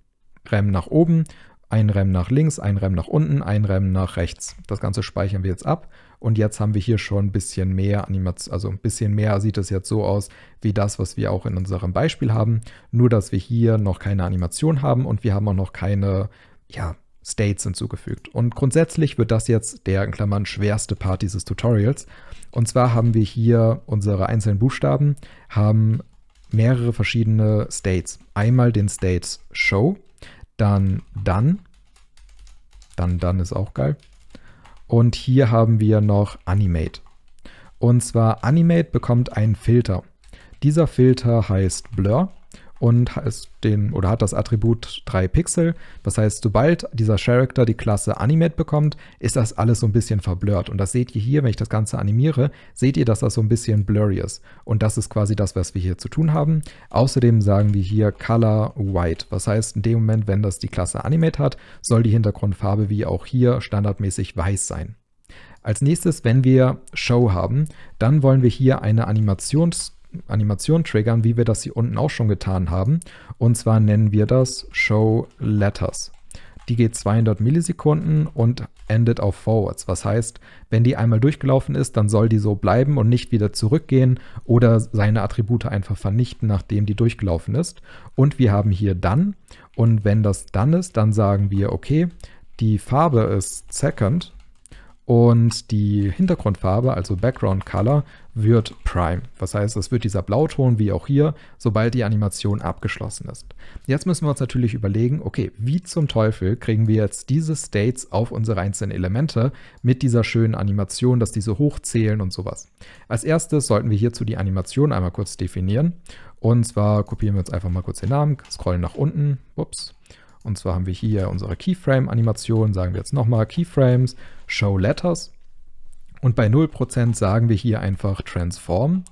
Rem nach oben, ein Rem nach links, ein Rem nach unten, ein Rem nach rechts. Das Ganze speichern wir jetzt ab. Und jetzt haben wir hier schon ein bisschen mehr Animation, also ein bisschen mehr sieht es jetzt so aus wie das, was wir auch in unserem Beispiel haben. Nur, dass wir hier noch keine Animation haben und wir haben auch noch keine, ja, States hinzugefügt. Und grundsätzlich wird das jetzt der in Klammern schwerste Part dieses Tutorials. Und zwar haben wir hier unsere einzelnen Buchstaben, haben mehrere verschiedene States. Einmal den State Show, dann Done, dann Done ist auch geil. Und hier haben wir noch Animate. Und zwar Animate bekommt einen Filter. Dieser Filter heißt Blur und heißt den, oder hat das Attribut 3 Pixel. Das heißt, sobald dieser Character die Klasse Animate bekommt, ist das alles so ein bisschen verblurrt. Und das seht ihr hier, wenn ich das Ganze animiere, seht ihr, dass das so ein bisschen blurry ist. Und das ist quasi das, was wir hier zu tun haben. Außerdem sagen wir hier Color White. Das heißt, in dem Moment, wenn das die Klasse Animate hat, soll die Hintergrundfarbe wie auch hier standardmäßig weiß sein. Als nächstes, wenn wir Show haben, dann wollen wir hier eine Animations- Animation triggern, wie wir das hier unten auch schon getan haben. Und zwar nennen wir das Show Letters. Die geht 200 Millisekunden und endet auf Forwards. Was heißt, wenn die einmal durchgelaufen ist, dann soll die so bleiben und nicht wieder zurückgehen oder seine Attribute einfach vernichten, nachdem die durchgelaufen ist. Und wir haben hier dann. Und wenn das dann ist, dann sagen wir, okay, die Farbe ist Second und die Hintergrundfarbe, also Background Color, wird Prime. Das heißt, es wird dieser Blauton, wie auch hier, sobald die Animation abgeschlossen ist. Jetzt müssen wir uns natürlich überlegen, okay, wie zum Teufel kriegen wir jetzt diese States auf unsere einzelnen Elemente mit dieser schönen Animation, dass diese hochzählen und sowas. Als erstes sollten wir hierzu die Animation einmal kurz definieren. Und zwar kopieren wir uns einfach mal kurz den Namen, scrollen nach unten, ups, und zwar haben wir hier unsere Keyframe-Animation, sagen wir jetzt nochmal Keyframes, Show Letters. Und bei 0% sagen wir hier einfach Transform,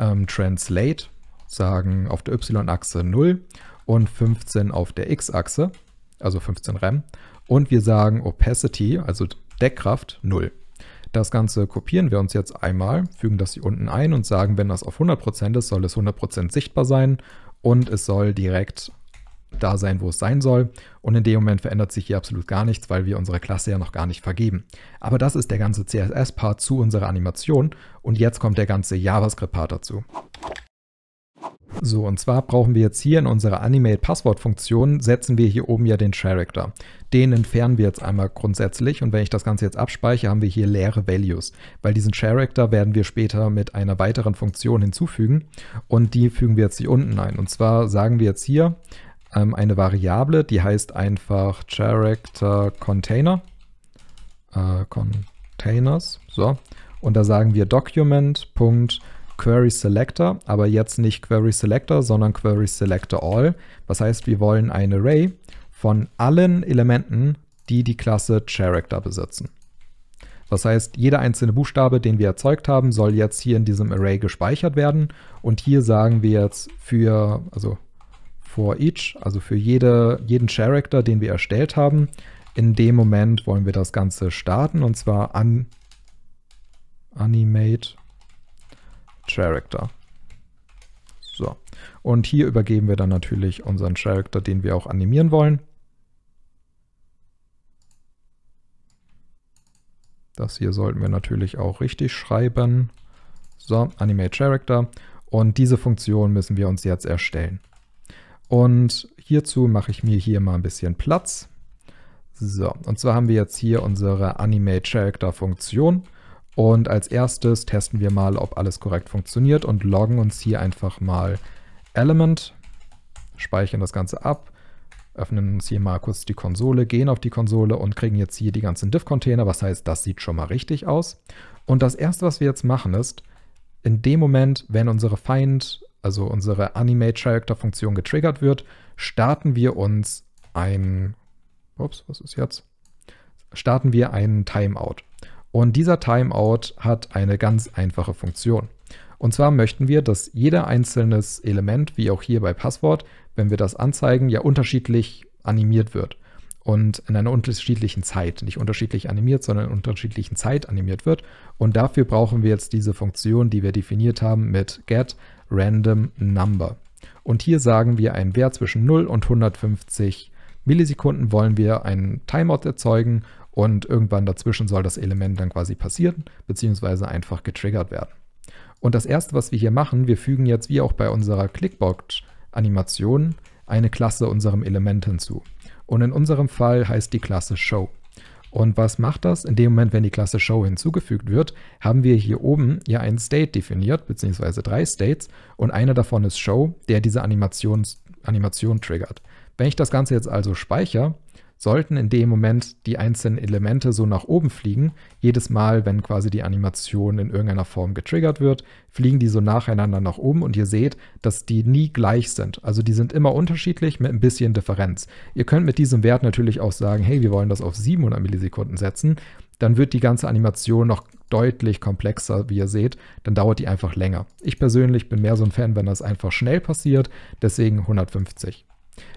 ähm, Translate, sagen auf der Y-Achse 0 und 15 auf der X-Achse, also 15 REM. Und wir sagen Opacity, also Deckkraft 0. Das Ganze kopieren wir uns jetzt einmal, fügen das hier unten ein und sagen, wenn das auf 100% ist, soll es 100% sichtbar sein und es soll direkt da sein, wo es sein soll. Und in dem Moment verändert sich hier absolut gar nichts, weil wir unsere Klasse ja noch gar nicht vergeben. Aber das ist der ganze CSS-Part zu unserer Animation und jetzt kommt der ganze JavaScript-Part dazu. So, und zwar brauchen wir jetzt hier in unserer Animate-Passwort-Funktion, setzen wir hier oben ja den Character. Den entfernen wir jetzt einmal grundsätzlich und wenn ich das Ganze jetzt abspeichere, haben wir hier leere Values, weil diesen Character werden wir später mit einer weiteren Funktion hinzufügen und die fügen wir jetzt hier unten ein. Und zwar sagen wir jetzt hier ähm, eine Variable, die heißt einfach Character Container. Äh, Containers. So. Und da sagen wir Document.QuerySelector, aber jetzt nicht QuerySelector, sondern QuerySelectorAll. Was heißt, wir wollen ein Array von allen Elementen, die die Klasse Character besitzen. Das heißt, jeder einzelne Buchstabe, den wir erzeugt haben, soll jetzt hier in diesem Array gespeichert werden. Und hier sagen wir jetzt für, also for each, also für jede, jeden Character, den wir erstellt haben. In dem Moment wollen wir das Ganze starten und zwar an animate character. So, und hier übergeben wir dann natürlich unseren Character, den wir auch animieren wollen. Das hier sollten wir natürlich auch richtig schreiben. So, Animate Character. Und diese Funktion müssen wir uns jetzt erstellen. Und hierzu mache ich mir hier mal ein bisschen Platz. So, und zwar haben wir jetzt hier unsere Animate-Character-Funktion. Und als erstes testen wir mal, ob alles korrekt funktioniert und loggen uns hier einfach mal Element, speichern das Ganze ab, öffnen uns hier mal kurz die Konsole, gehen auf die Konsole und kriegen jetzt hier die ganzen Div-Container, was heißt, das sieht schon mal richtig aus. Und das erste, was wir jetzt machen ist, in dem Moment, wenn unsere Feind also unsere Animate-Character-Funktion getriggert wird, starten wir uns ein. Ups, was ist jetzt? Starten wir einen Timeout. Und dieser Timeout hat eine ganz einfache Funktion. Und zwar möchten wir, dass jeder einzelnes Element, wie auch hier bei Passwort, wenn wir das anzeigen, ja unterschiedlich animiert wird. Und in einer unterschiedlichen Zeit, nicht unterschiedlich animiert, sondern in unterschiedlichen Zeit animiert wird. Und dafür brauchen wir jetzt diese Funktion, die wir definiert haben mit get Random Number. Und hier sagen wir einen Wert zwischen 0 und 150 Millisekunden wollen wir einen Timeout erzeugen und irgendwann dazwischen soll das Element dann quasi passieren, beziehungsweise einfach getriggert werden. Und das erste, was wir hier machen, wir fügen jetzt wie auch bei unserer Clickbox-Animation eine Klasse unserem Element hinzu. Und in unserem Fall heißt die Klasse Show. Und was macht das? In dem Moment, wenn die Klasse Show hinzugefügt wird, haben wir hier oben ja einen State definiert, beziehungsweise drei States, und einer davon ist Show, der diese Animation, Animation triggert. Wenn ich das Ganze jetzt also speichere sollten in dem Moment die einzelnen Elemente so nach oben fliegen. Jedes Mal, wenn quasi die Animation in irgendeiner Form getriggert wird, fliegen die so nacheinander nach oben und ihr seht, dass die nie gleich sind. Also die sind immer unterschiedlich mit ein bisschen Differenz. Ihr könnt mit diesem Wert natürlich auch sagen, hey, wir wollen das auf 700 Millisekunden setzen. Dann wird die ganze Animation noch deutlich komplexer, wie ihr seht. Dann dauert die einfach länger. Ich persönlich bin mehr so ein Fan, wenn das einfach schnell passiert. Deswegen 150.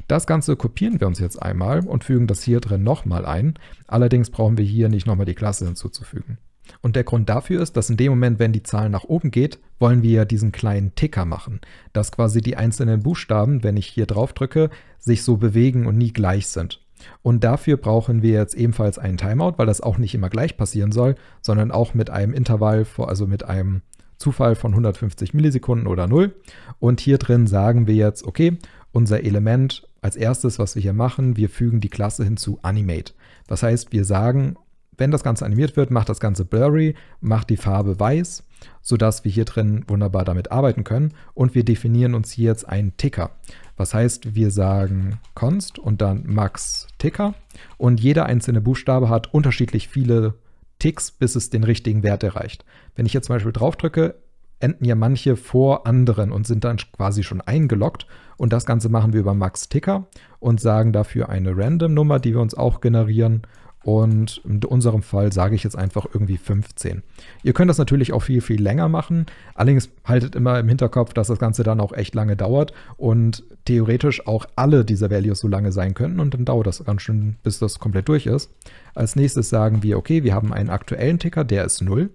Das Ganze kopieren wir uns jetzt einmal und fügen das hier drin nochmal ein. Allerdings brauchen wir hier nicht nochmal die Klasse hinzuzufügen. Und der Grund dafür ist, dass in dem Moment, wenn die Zahl nach oben geht, wollen wir diesen kleinen Ticker machen, dass quasi die einzelnen Buchstaben, wenn ich hier drauf drücke, sich so bewegen und nie gleich sind. Und dafür brauchen wir jetzt ebenfalls einen Timeout, weil das auch nicht immer gleich passieren soll, sondern auch mit einem Intervall, also mit einem Zufall von 150 Millisekunden oder 0. Und hier drin sagen wir jetzt, okay, unser Element als erstes, was wir hier machen, wir fügen die Klasse hinzu Animate. Das heißt, wir sagen, wenn das Ganze animiert wird, macht das Ganze blurry, macht die Farbe weiß, sodass wir hier drin wunderbar damit arbeiten können. Und wir definieren uns hier jetzt einen Ticker. Was heißt, wir sagen const und dann max Ticker. Und jeder einzelne Buchstabe hat unterschiedlich viele Ticks, bis es den richtigen Wert erreicht. Wenn ich jetzt zum Beispiel drauf drücke, enden ja manche vor anderen und sind dann quasi schon eingeloggt. Und das Ganze machen wir über MaxTicker und sagen dafür eine Random-Nummer, die wir uns auch generieren. Und in unserem Fall sage ich jetzt einfach irgendwie 15. Ihr könnt das natürlich auch viel, viel länger machen. Allerdings haltet immer im Hinterkopf, dass das Ganze dann auch echt lange dauert und theoretisch auch alle dieser Values so lange sein könnten und dann dauert das ganz schön, bis das komplett durch ist. Als nächstes sagen wir, okay, wir haben einen aktuellen Ticker, der ist 0.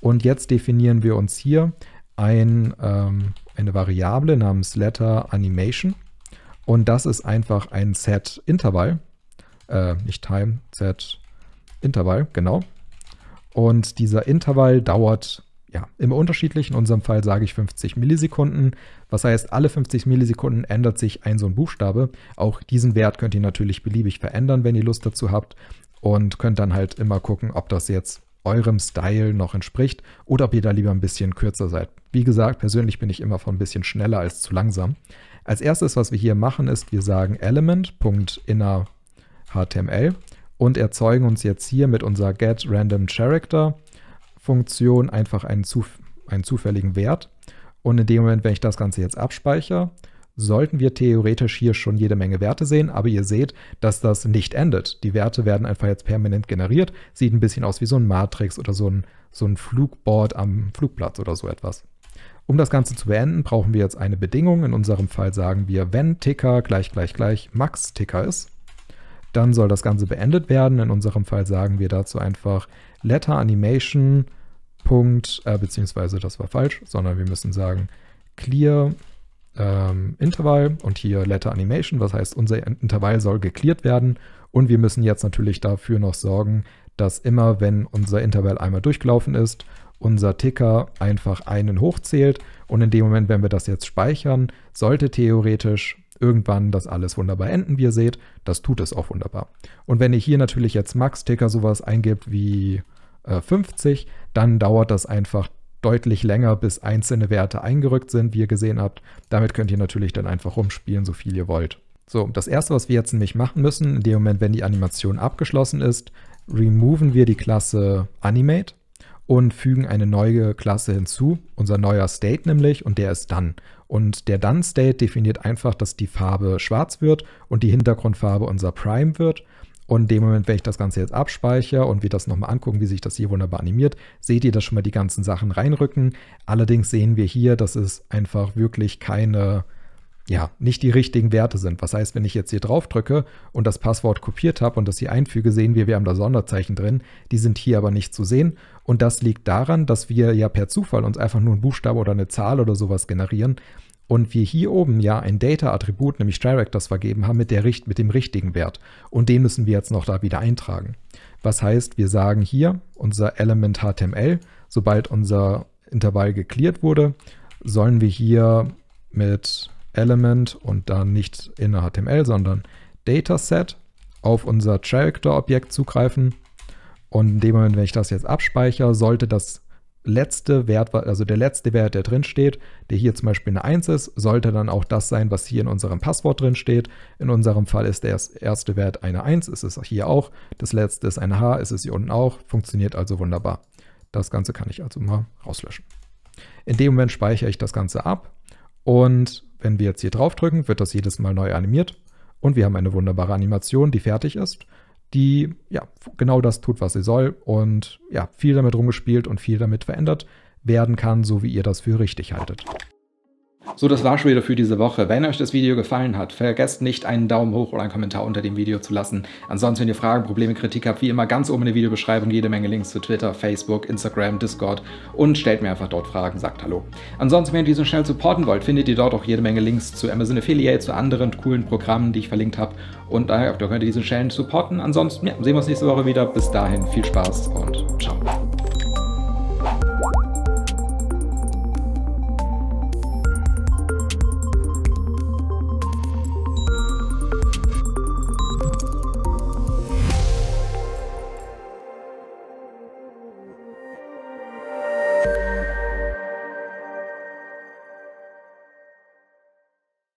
Und jetzt definieren wir uns hier ein, ähm, eine Variable namens Letter Animation. Und das ist einfach ein Set Interval, äh, nicht Time, Set Interval, genau. Und dieser Intervall dauert ja, immer unterschiedlich. In unserem Fall sage ich 50 Millisekunden. Was heißt, alle 50 Millisekunden ändert sich ein so ein Buchstabe. Auch diesen Wert könnt ihr natürlich beliebig verändern, wenn ihr Lust dazu habt. Und könnt dann halt immer gucken, ob das jetzt eurem Style noch entspricht oder ob ihr da lieber ein bisschen kürzer seid. Wie gesagt, persönlich bin ich immer von ein bisschen schneller als zu langsam. Als erstes, was wir hier machen, ist, wir sagen element.inner HTML und erzeugen uns jetzt hier mit unserer get random character Funktion einfach einen, zuf einen zufälligen Wert. Und in dem Moment, wenn ich das Ganze jetzt abspeichere, sollten wir theoretisch hier schon jede Menge Werte sehen, aber ihr seht, dass das nicht endet. Die Werte werden einfach jetzt permanent generiert, sieht ein bisschen aus wie so ein Matrix oder so ein, so ein Flugboard am Flugplatz oder so etwas. Um das Ganze zu beenden, brauchen wir jetzt eine Bedingung. In unserem Fall sagen wir, wenn Ticker gleich gleich gleich Max Ticker ist, dann soll das Ganze beendet werden. In unserem Fall sagen wir dazu einfach Letter Animation Punkt, äh, beziehungsweise das war falsch, sondern wir müssen sagen clear ähm, Interval und hier Letter Animation. was heißt, unser Intervall soll geklärt werden. Und wir müssen jetzt natürlich dafür noch sorgen, dass immer, wenn unser Intervall einmal durchgelaufen ist, unser Ticker einfach einen hochzählt. Und in dem Moment, wenn wir das jetzt speichern, sollte theoretisch irgendwann das alles wunderbar enden, wie ihr seht. Das tut es auch wunderbar. Und wenn ihr hier natürlich jetzt Max-Ticker sowas eingibt wie äh, 50, dann dauert das einfach deutlich länger, bis einzelne Werte eingerückt sind, wie ihr gesehen habt. Damit könnt ihr natürlich dann einfach rumspielen, so viel ihr wollt. So, das erste, was wir jetzt nämlich machen müssen, in dem Moment, wenn die Animation abgeschlossen ist, removen wir die Klasse Animate und fügen eine neue Klasse hinzu, unser neuer State nämlich, und der ist Done. Und der Done-State definiert einfach, dass die Farbe schwarz wird und die Hintergrundfarbe unser Prime wird und in dem Moment, wenn ich das Ganze jetzt abspeichere und wir das nochmal angucken, wie sich das hier wunderbar animiert, seht ihr, dass schon mal die ganzen Sachen reinrücken. Allerdings sehen wir hier, dass es einfach wirklich keine, ja, nicht die richtigen Werte sind. Was heißt, wenn ich jetzt hier drauf drücke und das Passwort kopiert habe und das hier einfüge, sehen wir, wir haben da Sonderzeichen drin. Die sind hier aber nicht zu sehen. Und das liegt daran, dass wir ja per Zufall uns einfach nur einen Buchstabe oder eine Zahl oder sowas generieren und wir hier oben ja ein Data-Attribut, nämlich Directors, vergeben haben mit, der, mit dem richtigen Wert. Und den müssen wir jetzt noch da wieder eintragen. Was heißt, wir sagen hier, unser Element HTML, sobald unser Intervall geklärt wurde, sollen wir hier mit Element und dann nicht in HTML, sondern Dataset auf unser Character-Objekt zugreifen. Und in dem Moment, wenn ich das jetzt abspeichere, sollte das letzte Wert, also der letzte Wert, der drin steht, der hier zum Beispiel eine 1 ist, sollte dann auch das sein, was hier in unserem Passwort drin steht. In unserem Fall ist der erste Wert eine 1, ist es hier auch. Das letzte ist eine H, ist es hier unten auch. Funktioniert also wunderbar. Das Ganze kann ich also mal rauslöschen. In dem Moment speichere ich das Ganze ab und wenn wir jetzt hier drauf drücken, wird das jedes Mal neu animiert und wir haben eine wunderbare Animation, die fertig ist die ja genau das tut, was sie soll und ja, viel damit rumgespielt und viel damit verändert werden kann, so wie ihr das für richtig haltet. So, das war schon wieder für diese Woche. Wenn euch das Video gefallen hat, vergesst nicht einen Daumen hoch oder einen Kommentar unter dem Video zu lassen. Ansonsten, wenn ihr Fragen, Probleme, Kritik habt, wie immer ganz oben in der Videobeschreibung jede Menge Links zu Twitter, Facebook, Instagram, Discord und stellt mir einfach dort Fragen, sagt Hallo. Ansonsten, wenn ihr diesen schnell supporten wollt, findet ihr dort auch jede Menge Links zu Amazon Affiliate, zu anderen coolen Programmen, die ich verlinkt habe. Und daher da könnt ihr diesen Channel supporten. Ansonsten ja, sehen wir uns nächste Woche wieder. Bis dahin, viel Spaß und ciao.